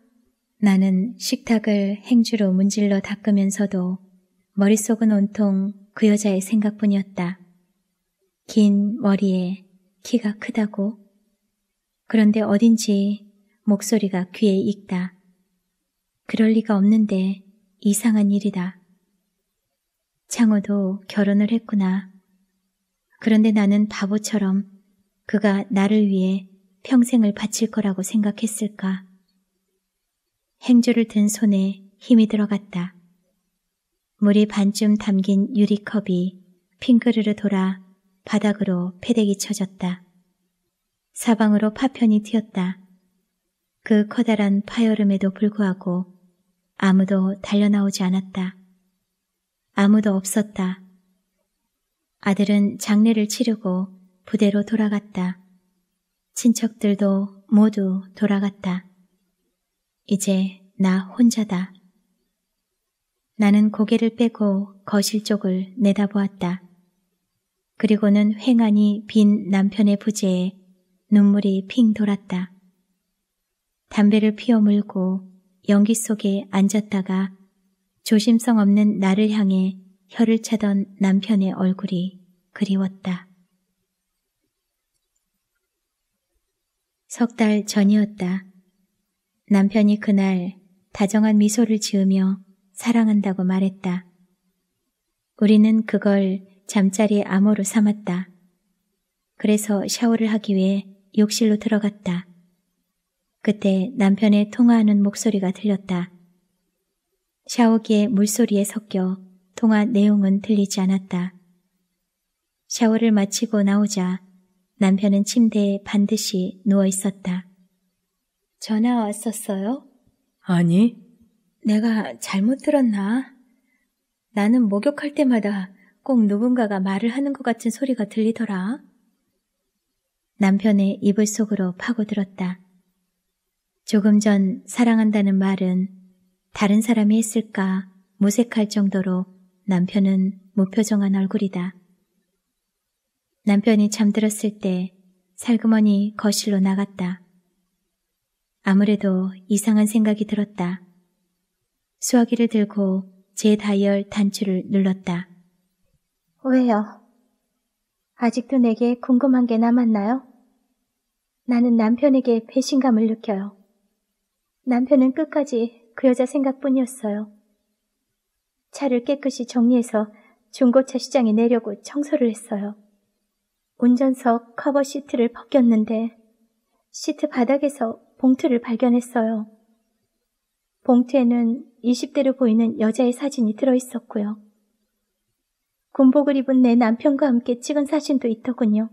나는 식탁을 행주로 문질러 닦으면서도 머릿속은 온통 그 여자의 생각뿐이었다. 긴 머리에 키가 크다고. 그런데 어딘지 목소리가 귀에 익다. 그럴 리가 없는데 이상한 일이다. 창호도 결혼을 했구나. 그런데 나는 바보처럼 그가 나를 위해 평생을 바칠 거라고 생각했을까. 행주를 든 손에 힘이 들어갔다. 물이 반쯤 담긴 유리컵이 핑그르르 돌아 바닥으로 패대기 쳐졌다. 사방으로 파편이 튀었다. 그 커다란 파열음에도 불구하고 아무도 달려나오지 않았다. 아무도 없었다. 아들은 장례를 치르고 부대로 돌아갔다. 친척들도 모두 돌아갔다. 이제 나 혼자다. 나는 고개를 빼고 거실 쪽을 내다보았다. 그리고는 횡하니 빈 남편의 부재에 눈물이 핑 돌았다. 담배를 피워 물고 연기 속에 앉았다가 조심성 없는 나를 향해 혀를 차던 남편의 얼굴이 그리웠다. 석달 전이었다. 남편이 그날 다정한 미소를 지으며 사랑한다고 말했다. 우리는 그걸 잠자리의 암호로 삼았다. 그래서 샤워를 하기 위해 욕실로 들어갔다. 그때 남편의 통화하는 목소리가 들렸다. 샤워기의 물소리에 섞여 통화 내용은 들리지 않았다. 샤워를 마치고 나오자 남편은 침대에 반드시 누워 있었다. 전화 왔었어요? 아니. 내가 잘못 들었나? 나는 목욕할 때마다 꼭 누군가가 말을 하는 것 같은 소리가 들리더라. 남편의 이불 속으로 파고들었다. 조금 전 사랑한다는 말은 다른 사람이 했을까 모색할 정도로 남편은 무표정한 얼굴이다. 남편이 잠들었을 때 살그머니 거실로 나갔다. 아무래도 이상한 생각이 들었다. 수화기를 들고 제 다이얼 단추를 눌렀다. 왜요? 아직도 내게 궁금한 게 남았나요? 나는 남편에게 배신감을 느껴요. 남편은 끝까지 그 여자 생각뿐이었어요. 차를 깨끗이 정리해서 중고차 시장에 내려고 청소를 했어요. 운전석 커버 시트를 벗겼는데 시트 바닥에서 봉투를 발견했어요. 봉투에는 20대로 보이는 여자의 사진이 들어있었고요. 군복을 입은 내 남편과 함께 찍은 사진도 있더군요.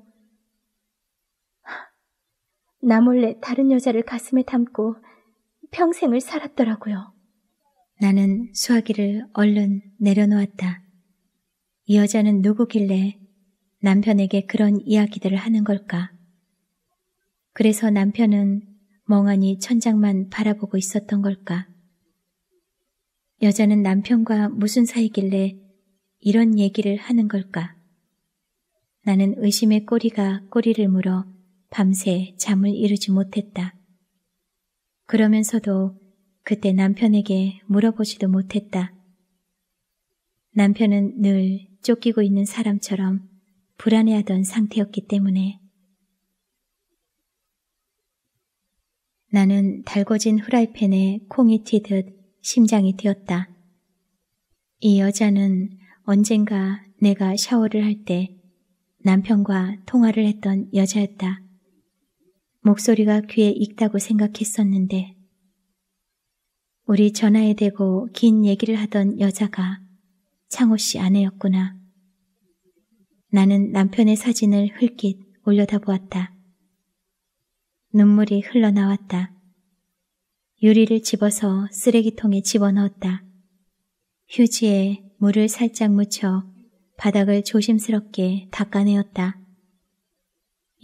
나 몰래 다른 여자를 가슴에 담고 평생을 살았더라고요. 나는 수화기를 얼른 내려놓았다. 이 여자는 누구길래 남편에게 그런 이야기들을 하는 걸까? 그래서 남편은 멍하니 천장만 바라보고 있었던 걸까? 여자는 남편과 무슨 사이길래 이런 얘기를 하는 걸까? 나는 의심의 꼬리가 꼬리를 물어 밤새 잠을 이루지 못했다. 그러면서도 그때 남편에게 물어보지도 못했다. 남편은 늘 쫓기고 있는 사람처럼 불안해하던 상태였기 때문에 나는 달궈진 후라이팬에 콩이 튀듯 심장이 뛰었다. 이 여자는 언젠가 내가 샤워를 할 때 남편과 통화를 했던 여자였다. 목소리가 귀에 익다고 생각했었는데 우리 전화에 대고 긴 얘기를 하던 여자가 창호 씨 아내였구나. 나는 남편의 사진을 흘낏 올려다보았다. 눈물이 흘러나왔다. 유리를 집어서 쓰레기통에 집어넣었다. 휴지에 물을 살짝 묻혀 바닥을 조심스럽게 닦아내었다.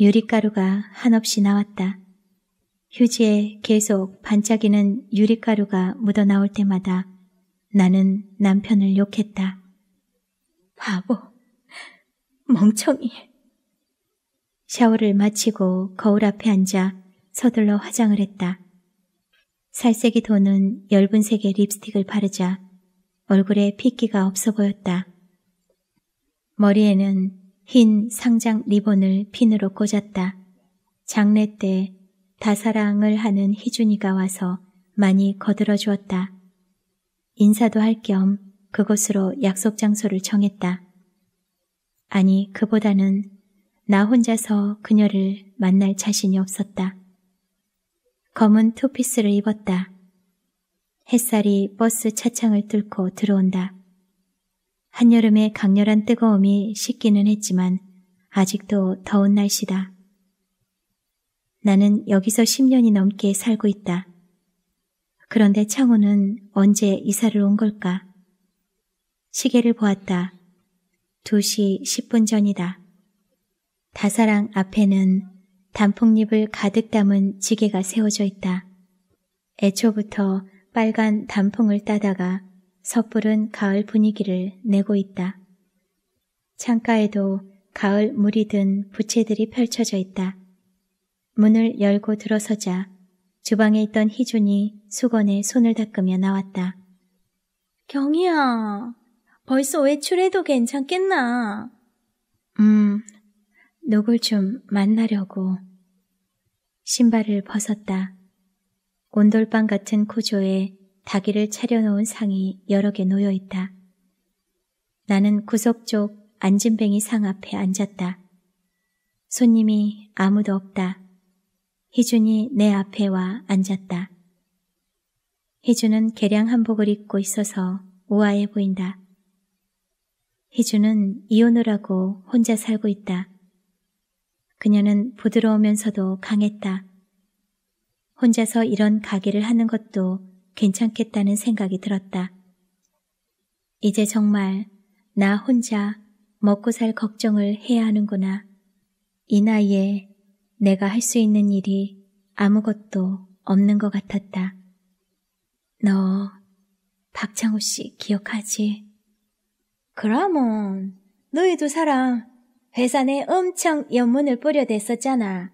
유리가루가 한없이 나왔다. 휴지에 계속 반짝이는 유리가루가 묻어나올 때마다 나는 남편을 욕했다. 바보, 멍청이. 샤워를 마치고 거울 앞에 앉아 서둘러 화장을 했다. 살색이 도는 엷은 색의 립스틱을 바르자 얼굴에 핏기가 없어 보였다. 머리에는 흰 상장 리본을 핀으로 꽂았다. 장례 때 다사랑을 하는 희준이가 와서 많이 거들어 주었다. 인사도 할 겸 그곳으로 약속 장소를 정했다. 아니, 그보다는 나 혼자서 그녀를 만날 자신이 없었다. 검은 투피스를 입었다. 햇살이 버스 차창을 뚫고 들어온다. 한여름의 강렬한 뜨거움이 식기는 했지만 아직도 더운 날씨다. 나는 여기서 10년이 넘게 살고 있다. 그런데 창호는 언제 이사를 온 걸까? 시계를 보았다. 2시 10분 전이다. 다사랑 앞에는 단풍잎을 가득 담은 지게가 세워져 있다. 애초부터 빨간 단풍을 따다가 섣불은 가을 분위기를 내고 있다. 창가에도 가을 물이 든 부채들이 펼쳐져 있다. 문을 열고 들어서자 주방에 있던 희준이 수건에 손을 닦으며 나왔다. 경희야, 벌써 외출해도 괜찮겠나? 음, 누굴 좀 만나려고. 신발을 벗었다. 온돌방 같은 구조에 다기를 차려놓은 상이 여러 개 놓여 있다. 나는 구석 쪽안진뱅이상 앞에 앉았다. 손님이 아무도 없다. 희준이 내 앞에 와 앉았다. 희준은 개량 한복을 입고 있어서 우아해 보인다. 희준은 이혼을 하고 혼자 살고 있다. 그녀는 부드러우면서도 강했다. 혼자서 이런 가게를 하는 것도 괜찮겠다는 생각이 들었다. 이제 정말 나 혼자 먹고 살 걱정을 해야 하는구나. 이 나이에 내가 할 수 있는 일이 아무것도 없는 것 같았다. 너 박창호 씨 기억하지? 그럼은 너희도 사람 회사 내 엄청 연문을 뿌려댔었잖아.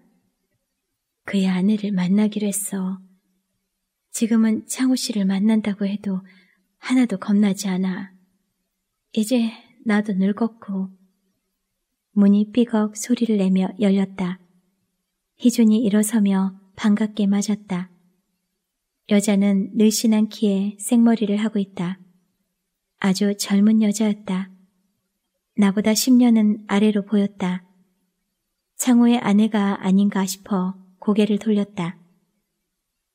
그의 아내를 만나기로 했어. 지금은 창호 씨를 만난다고 해도 하나도 겁나지 않아. 이제 나도 늙었고. 문이 삐걱 소리를 내며 열렸다. 희준이 일어서며 반갑게 맞았다. 여자는 늘씬한 키에 생머리를 하고 있다. 아주 젊은 여자였다. 나보다 10년은 아래로 보였다. 창호의 아내가 아닌가 싶어 고개를 돌렸다.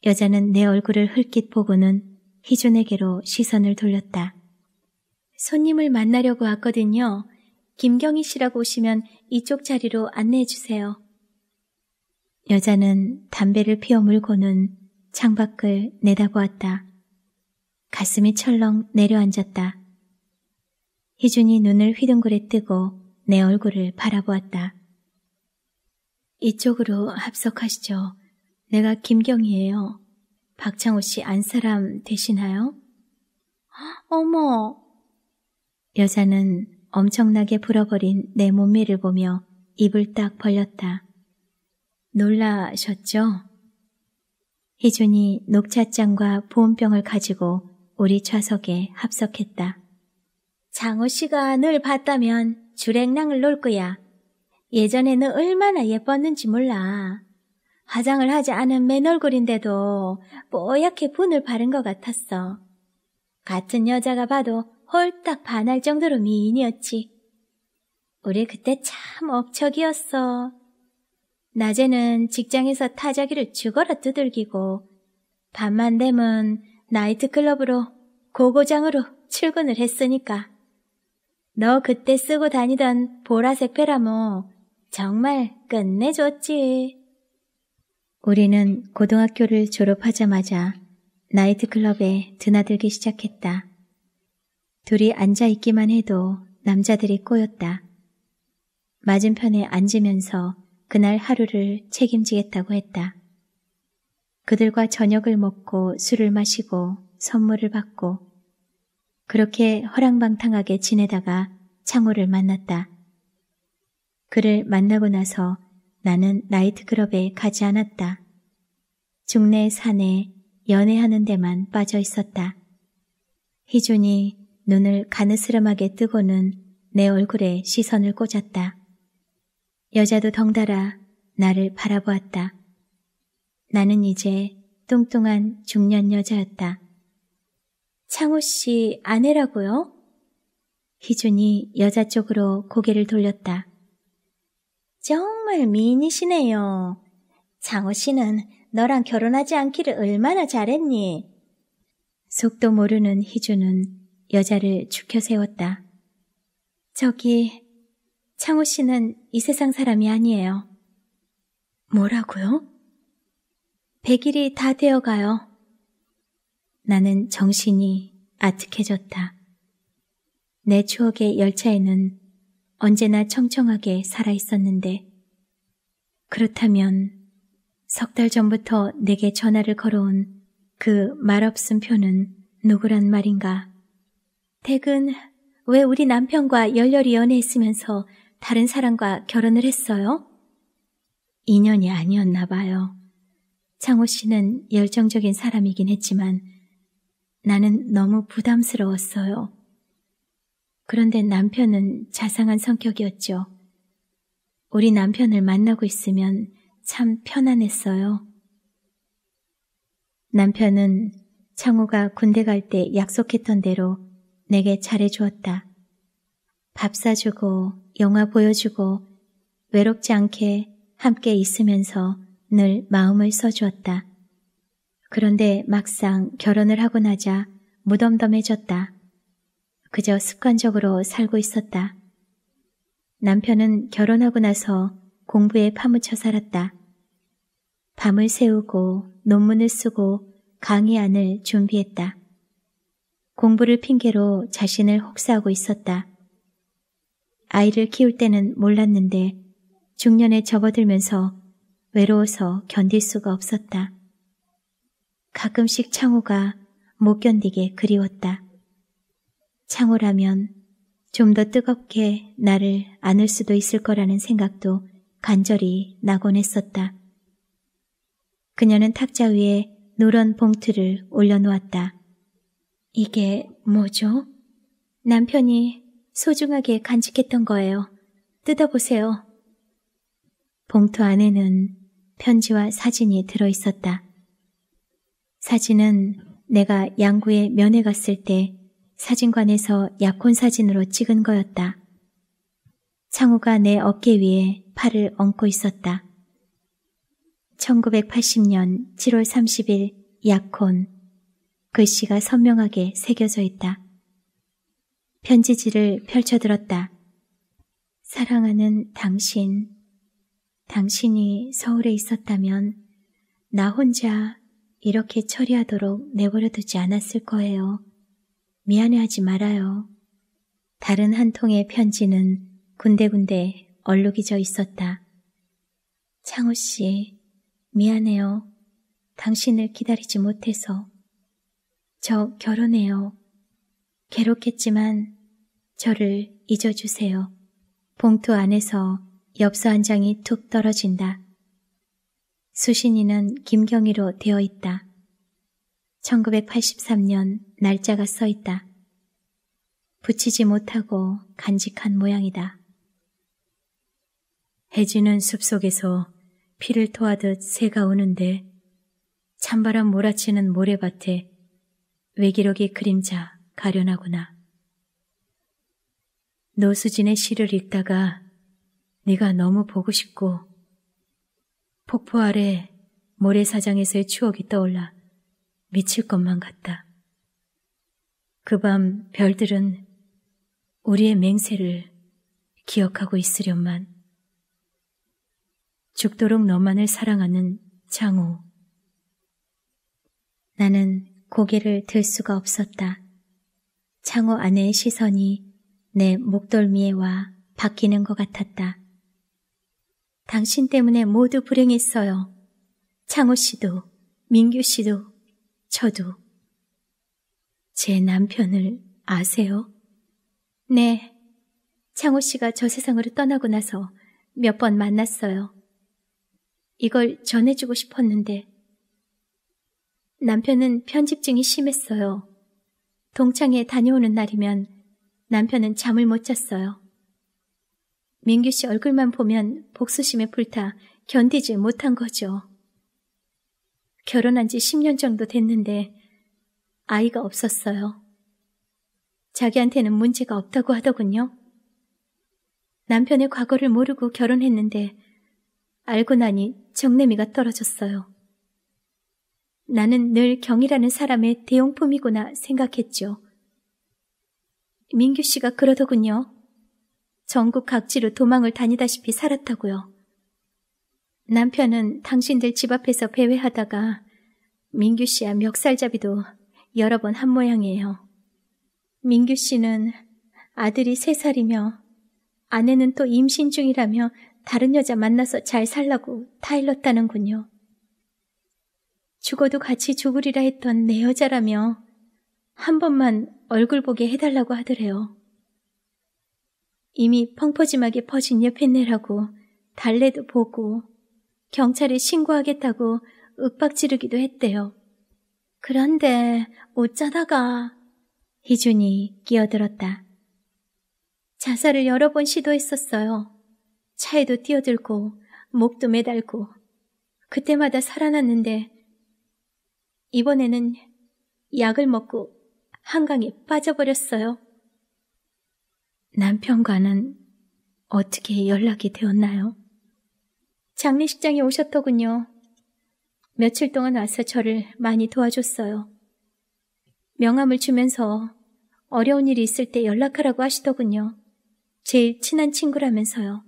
여자는 내 얼굴을 흘낏 보고는 희준에게로 시선을 돌렸다. 손님을 만나려고 왔거든요. 김경희 씨라고 오시면 이쪽 자리로 안내해 주세요. 여자는 담배를 피워 물고는 창밖을 내다보았다. 가슴이 철렁 내려앉았다. 희준이 눈을 휘둥그레 뜨고 내 얼굴을 바라보았다. 이쪽으로 합석하시죠. 내가 김경희예요. 박창호 씨 안사람 되시나요? 어머! 여자는 엄청나게 불어버린 내 몸매를 보며 입을 딱 벌렸다. 놀라셨죠? 희준이 녹차장과 보온병을 가지고 우리 좌석에 합석했다. 장호 씨가 늘 봤다면 주랭랑을 놀 거야. 예전에는 얼마나 예뻤는지 몰라. 화장을 하지 않은 맨 얼굴인데도 뽀얗게 분을 바른 것 같았어. 같은 여자가 봐도 홀딱 반할 정도로 미인이었지. 우리 그때 참 업적이었어. 낮에는 직장에서 타자기를 죽어라 두들기고 밤만 되면 나이트클럽으로 고고장으로 출근을 했으니까. 너 그때 쓰고 다니던 보라색 페라모 정말 끝내줬지. 우리는 고등학교를 졸업하자마자 나이트클럽에 드나들기 시작했다. 둘이 앉아있기만 해도 남자들이 꼬였다. 맞은편에 앉으면서 그날 하루를 책임지겠다고 했다. 그들과 저녁을 먹고 술을 마시고 선물을 받고 그렇게 허랑방탕하게 지내다가 창호를 만났다. 그를 만나고 나서 나는 나이트클럽에 가지 않았다. 중내 산에 연애하는 데만 빠져 있었다. 희준이 눈을 가느스름하게 뜨고는 내 얼굴에 시선을 꽂았다. 여자도 덩달아 나를 바라보았다. 나는 이제 뚱뚱한 중년 여자였다. 창호 씨 아내라고요? 희준이 여자 쪽으로 고개를 돌렸다. 쩡! 정말 미인이시네요. 장호 씨는 너랑 결혼하지 않기를 얼마나 잘했니? 속도 모르는 희주는 여자를 죽여 세웠다. 저기, 창호 씨는 이 세상 사람이 아니에요. 뭐라고요? 100일이 다 되어 가요. 나는 정신이 아득해졌다. 내 추억의 열차에는 언제나 청청하게 살아 있었는데 그렇다면 석달 전부터 내게 전화를 걸어온 그말없음 표는 누구란 말인가? 댁은 왜 우리 남편과 열렬히 연애했으면서 다른 사람과 결혼을 했어요? 인연이 아니었나 봐요. 창호 씨는 열정적인 사람이긴 했지만 나는 너무 부담스러웠어요. 그런데 남편은 자상한 성격이었죠. 우리 남편을 만나고 있으면 참 편안했어요. 남편은 창호가 군대 갈 때 약속했던 대로 내게 잘해주었다. 밥 사주고 영화 보여주고 외롭지 않게 함께 있으면서 늘 마음을 써주었다. 그런데 막상 결혼을 하고 나자 무덤덤해졌다. 그저 습관적으로 살고 있었다. 남편은 결혼하고 나서 공부에 파묻혀 살았다. 밤을 새우고 논문을 쓰고 강의안을 준비했다. 공부를 핑계로 자신을 혹사하고 있었다. 아이를 키울 때는 몰랐는데 중년에 접어들면서 외로워서 견딜 수가 없었다. 가끔씩 창호가 못 견디게 그리웠다. 창호라면 좀더 뜨겁게 나를 안을 수도 있을 거라는 생각도 간절히 나곤 했었다. 그녀는 탁자 위에 노란 봉투를 올려놓았다. 이게 뭐죠? 남편이 소중하게 간직했던 거예요. 뜯어보세요. 봉투 안에는 편지와 사진이 들어있었다. 사진은 내가 양구에 면회 갔을 때 사진관에서 약혼 사진으로 찍은 거였다. 창호가 내 어깨 위에 팔을 얹고 있었다. 1980년 7월 30일 약혼 글씨가 선명하게 새겨져 있다. 편지지를 펼쳐들었다. 사랑하는 당신, 당신이 서울에 있었다면 나 혼자 이렇게 처리하도록 내버려두지 않았을 거예요. 미안해하지 말아요. 다른 한 통의 편지는 군데군데 얼룩이져 있었다. 창호 씨, 미안해요. 당신을 기다리지 못해서. 저 결혼해요. 괴롭겠지만 저를 잊어주세요. 봉투 안에서 엽서 한 장이 툭 떨어진다. 수신이는 김경희로 되어 있다. 1983년 날짜가 써 있다. 붙이지 못하고 간직한 모양이다. 해지는 숲속에서 피를 토하듯 새가 우는데 찬바람 몰아치는 모래밭에 외기록의 그림자 가련하구나. 노수진의 시를 읽다가 네가 너무 보고 싶고 폭포 아래 모래사장에서의 추억이 떠올라 미칠 것만 같다. 그밤 별들은 우리의 맹세를 기억하고 있으련만 죽도록 너만을 사랑하는 장호. 나는 고개를 들 수가 없었다. 창호 아내의 시선이 내 목덜미에 와 바뀌는 것 같았다. 당신 때문에 모두 불행했어요. 창호 씨도, 민규 씨도, 저도. 제 남편을 아세요? 네. 창호 씨가 저 세상으로 떠나고 나서 몇 번 만났어요. 이걸 전해주고 싶었는데 남편은 편집증이 심했어요. 동창에 다녀오는 날이면 남편은 잠을 못 잤어요. 민규 씨 얼굴만 보면 복수심에 불타 견디지 못한 거죠. 결혼한 지 10년 정도 됐는데 아이가 없었어요. 자기한테는 문제가 없다고 하더군요. 남편의 과거를 모르고 결혼했는데 알고 나니 정내미가 떨어졌어요. 나는 늘 경이라는 사람의 대용품이구나 생각했죠. 민규 씨가 그러더군요. 전국 각지로 도망을 다니다시피 살았다고요. 남편은 당신들 집 앞에서 배회하다가 민규 씨와 멱살잡이도 여러 번 한 모양이에요. 민규 씨는 아들이 세살이며 아내는 또 임신 중이라며 다른 여자 만나서 잘 살라고 타일렀다는군요. 죽어도 같이 죽으리라 했던 내 여자라며 한 번만 얼굴 보게 해달라고 하더래요. 이미 펑퍼짐하게 퍼진 옆에내라고 달래도 보고 경찰에 신고하겠다고 윽박 지르기도 했대요. 그런데 어쩌다가 희준이 끼어들었다. 자살을 여러 번 시도했었어요. 차에도 뛰어들고 목도 매달고 그때마다 살아났는데 이번에는 약을 먹고 한강에 빠져버렸어요. 남편과는 어떻게 연락이 되었나요? 장례식장에 오셨더군요. 며칠 동안 와서 저를 많이 도와줬어요. 명함을 주면서 어려운 일이 있을 때 연락하라고 하시더군요. 제일 친한 친구라면서요.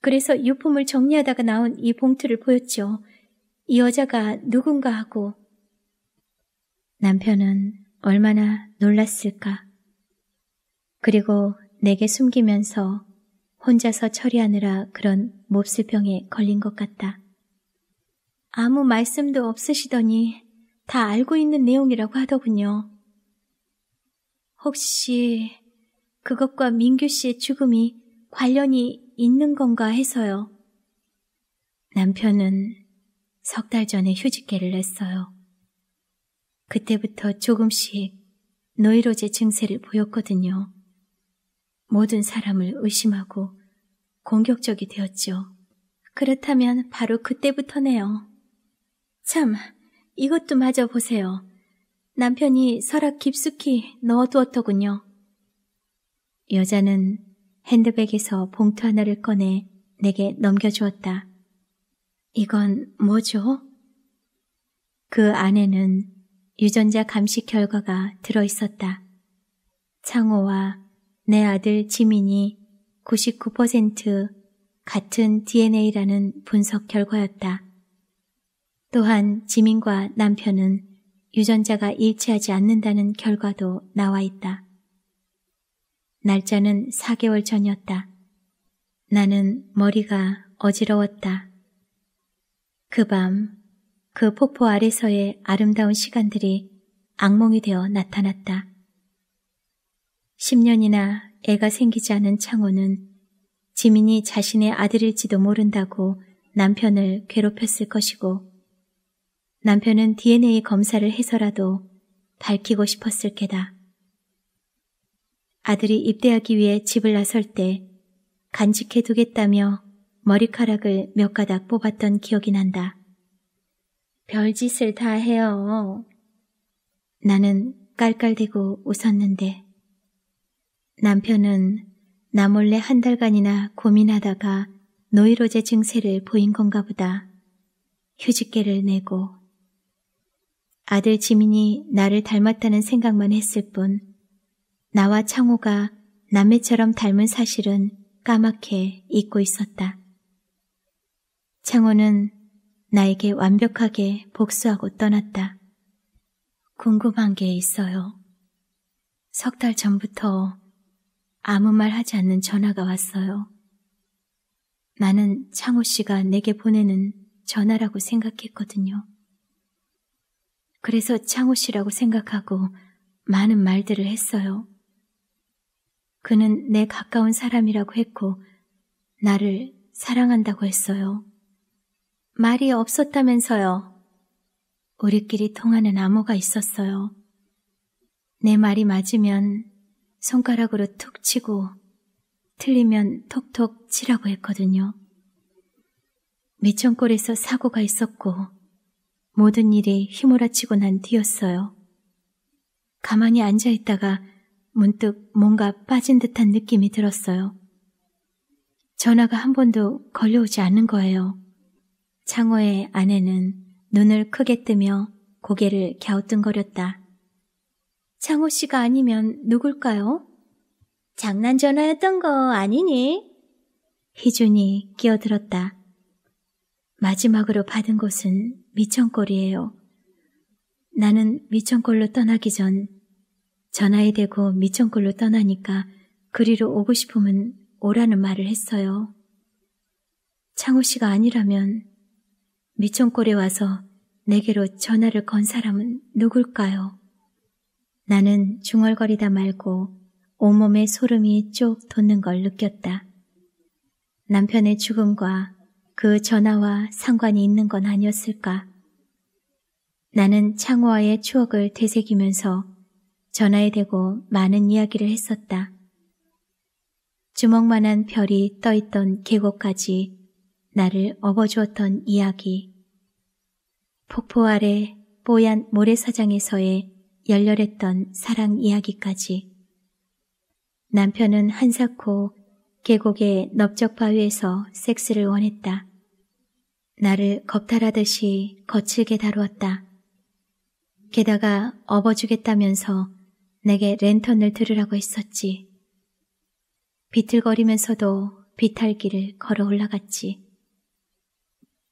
그래서 유품을 정리하다가 나온 이 봉투를 보였죠. 이 여자가 누군가 하고 남편은 얼마나 놀랐을까. 그리고 내게 숨기면서 혼자서 처리하느라 그런 몹쓸병에 걸린 것 같다. 아무 말씀도 없으시더니 다 알고 있는 내용이라고 하더군요. 혹시 그것과 민규 씨의 죽음이 관련이 있는 건가 해서요. 남편은 석 달 전에 휴직계를 냈어요. 그때부터 조금씩 노이로제 증세를 보였거든요. 모든 사람을 의심하고 공격적이 되었죠. 그렇다면 바로 그때부터네요. 참, 이것도 마저 보세요. 남편이 서랍 깊숙이 넣어두었더군요. 여자는 핸드백에서 봉투 하나를 꺼내 내게 넘겨주었다. 이건 뭐죠? 그 안에는 유전자 감식 결과가 들어있었다. 창호와 내 아들 지민이 99% 같은 DNA라는 분석 결과였다. 또한 지민과 남편은 유전자가 일치하지 않는다는 결과도 나와 있다. 날짜는 4개월 전이었다. 나는 머리가 어지러웠다. 그 밤, 그 폭포 아래서의 아름다운 시간들이 악몽이 되어 나타났다. 10년이나 애가 생기지 않은 창호는 지민이 자신의 아들일지도 모른다고 남편을 괴롭혔을 것이고 남편은 DNA 검사를 해서라도 밝히고 싶었을 게다. 아들이 입대하기 위해 집을 나설 때 간직해 두겠다며 머리카락을 몇 가닥 뽑았던 기억이 난다. 별짓을 다 해요. 나는 깔깔대고 웃었는데 남편은 나 몰래 한 달간이나 고민하다가 노이로제 증세를 보인 건가 보다. 휴직계를 내고 아들 지민이 나를 닮았다는 생각만 했을 뿐 나와 창호가 남매처럼 닮은 사실은 까맣게 잊고 있었다. 창호는 나에게 완벽하게 복수하고 떠났다. 궁금한 게 있어요. 석 달 전부터 아무 말 하지 않는 전화가 왔어요. 나는 창호 씨가 내게 보내는 전화라고 생각했거든요. 그래서 창호 씨라고 생각하고 많은 말들을 했어요. 그는 내 가까운 사람이라고 했고 나를 사랑한다고 했어요. 말이 없었다면서요. 우리끼리 통하는 암호가 있었어요. 내 말이 맞으면 손가락으로 툭 치고 틀리면 톡톡 치라고 했거든요. 미천골에서 사고가 있었고 모든 일이 휘몰아치고 난 뒤였어요. 가만히 앉아 있다가 문득 뭔가 빠진 듯한 느낌이 들었어요. 전화가 한 번도 걸려오지 않는 거예요. 창호의 아내는 눈을 크게 뜨며 고개를 갸우뚱거렸다. 창호 씨가 아니면 누굴까요? 장난 전화였던 거 아니니? 희준이 끼어들었다. 마지막으로 받은 곳은 미천골이에요. 나는 미천골로 떠나기 전 전화에 대고 미천골로 떠나니까 그리로 오고 싶으면 오라는 말을 했어요. 창호 씨가 아니라면 미천골에 와서 내게로 전화를 건 사람은 누굴까요? 나는 중얼거리다 말고 온몸에 소름이 쭉 돋는 걸 느꼈다. 남편의 죽음과 그 전화와 상관이 있는 건 아니었을까? 나는 창호와의 추억을 되새기면서 전화에 대고 많은 이야기를 했었다. 주먹만한 별이 떠있던 계곡까지 나를 업어주었던 이야기. 폭포 아래 뽀얀 모래사장에서의 열렬했던 사랑 이야기까지. 남편은 한사코 계곡의 넓적 바위에서 섹스를 원했다. 나를 겁탈하듯이 거칠게 다루었다. 게다가 업어주겠다면서 내게 랜턴을 들으라고 했었지. 비틀거리면서도 비탈길을 걸어 올라갔지.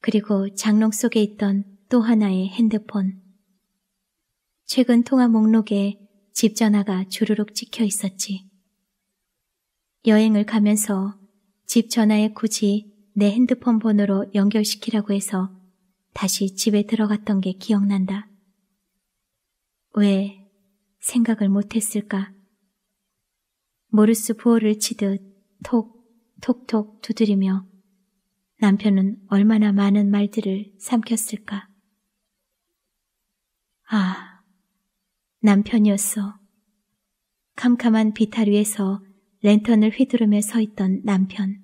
그리고 장롱 속에 있던 또 하나의 핸드폰. 최근 통화 목록에 집 전화가 주르륵 찍혀 있었지. 여행을 가면서 집 전화에 굳이 내 핸드폰 번호로 연결시키라고 해서 다시 집에 들어갔던 게 기억난다. 왜 생각을 못했을까? 모르스 부호를 치듯 톡, 톡톡 두드리며 남편은 얼마나 많은 말들을 삼켰을까? 아, 남편이었어. 캄캄한 비탈 위에서 랜턴을 휘두르며 서 있던 남편.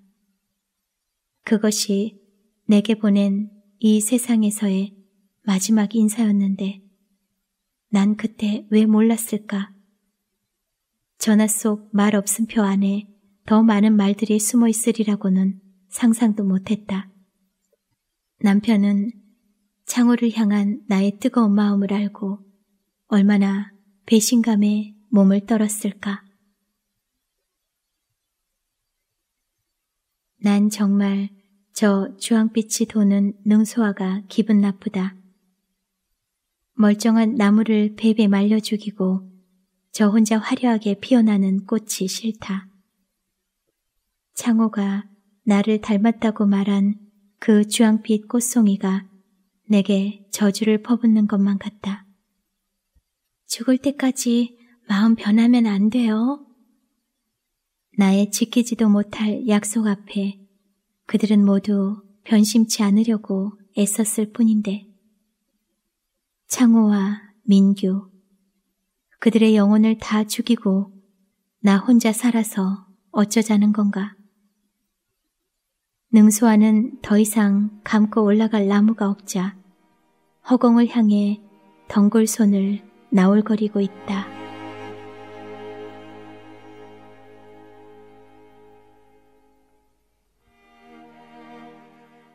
그것이 내게 보낸 이 세상에서의 마지막 인사였는데 난 그때 왜 몰랐을까? 전화 속 말 없음 표 안에 더 많은 말들이 숨어 있으리라고는 상상도 못했다. 남편은 창호를 향한 나의 뜨거운 마음을 알고 얼마나 배신감에 몸을 떨었을까. 난 정말 저 주황빛이 도는 능소화가 기분 나쁘다. 멀쩡한 나무를 베베 말려 죽이고 저 혼자 화려하게 피어나는 꽃이 싫다. 창호가 나를 닮았다고 말한 그 주황빛 꽃송이가 내게 저주를 퍼붓는 것만 같다. 죽을 때까지 마음 변하면 안 돼요. 나의 지키지도 못할 약속 앞에 그들은 모두 변심치 않으려고 애썼을 뿐인데 창호와 민규 그들의 영혼을 다 죽이고 나 혼자 살아서 어쩌자는 건가 능수와는 더 이상 감고 올라갈 나무가 없자 허공을 향해 덩굴손을 나올거리고 있다.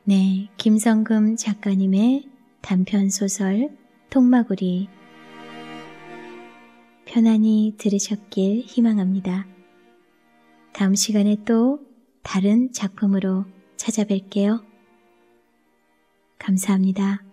네, 김성금 작가님의 단편 소설 통마구리 편안히 들으셨길 희망합니다. 다음 시간에 또 다른 작품으로 찾아뵐게요. 감사합니다.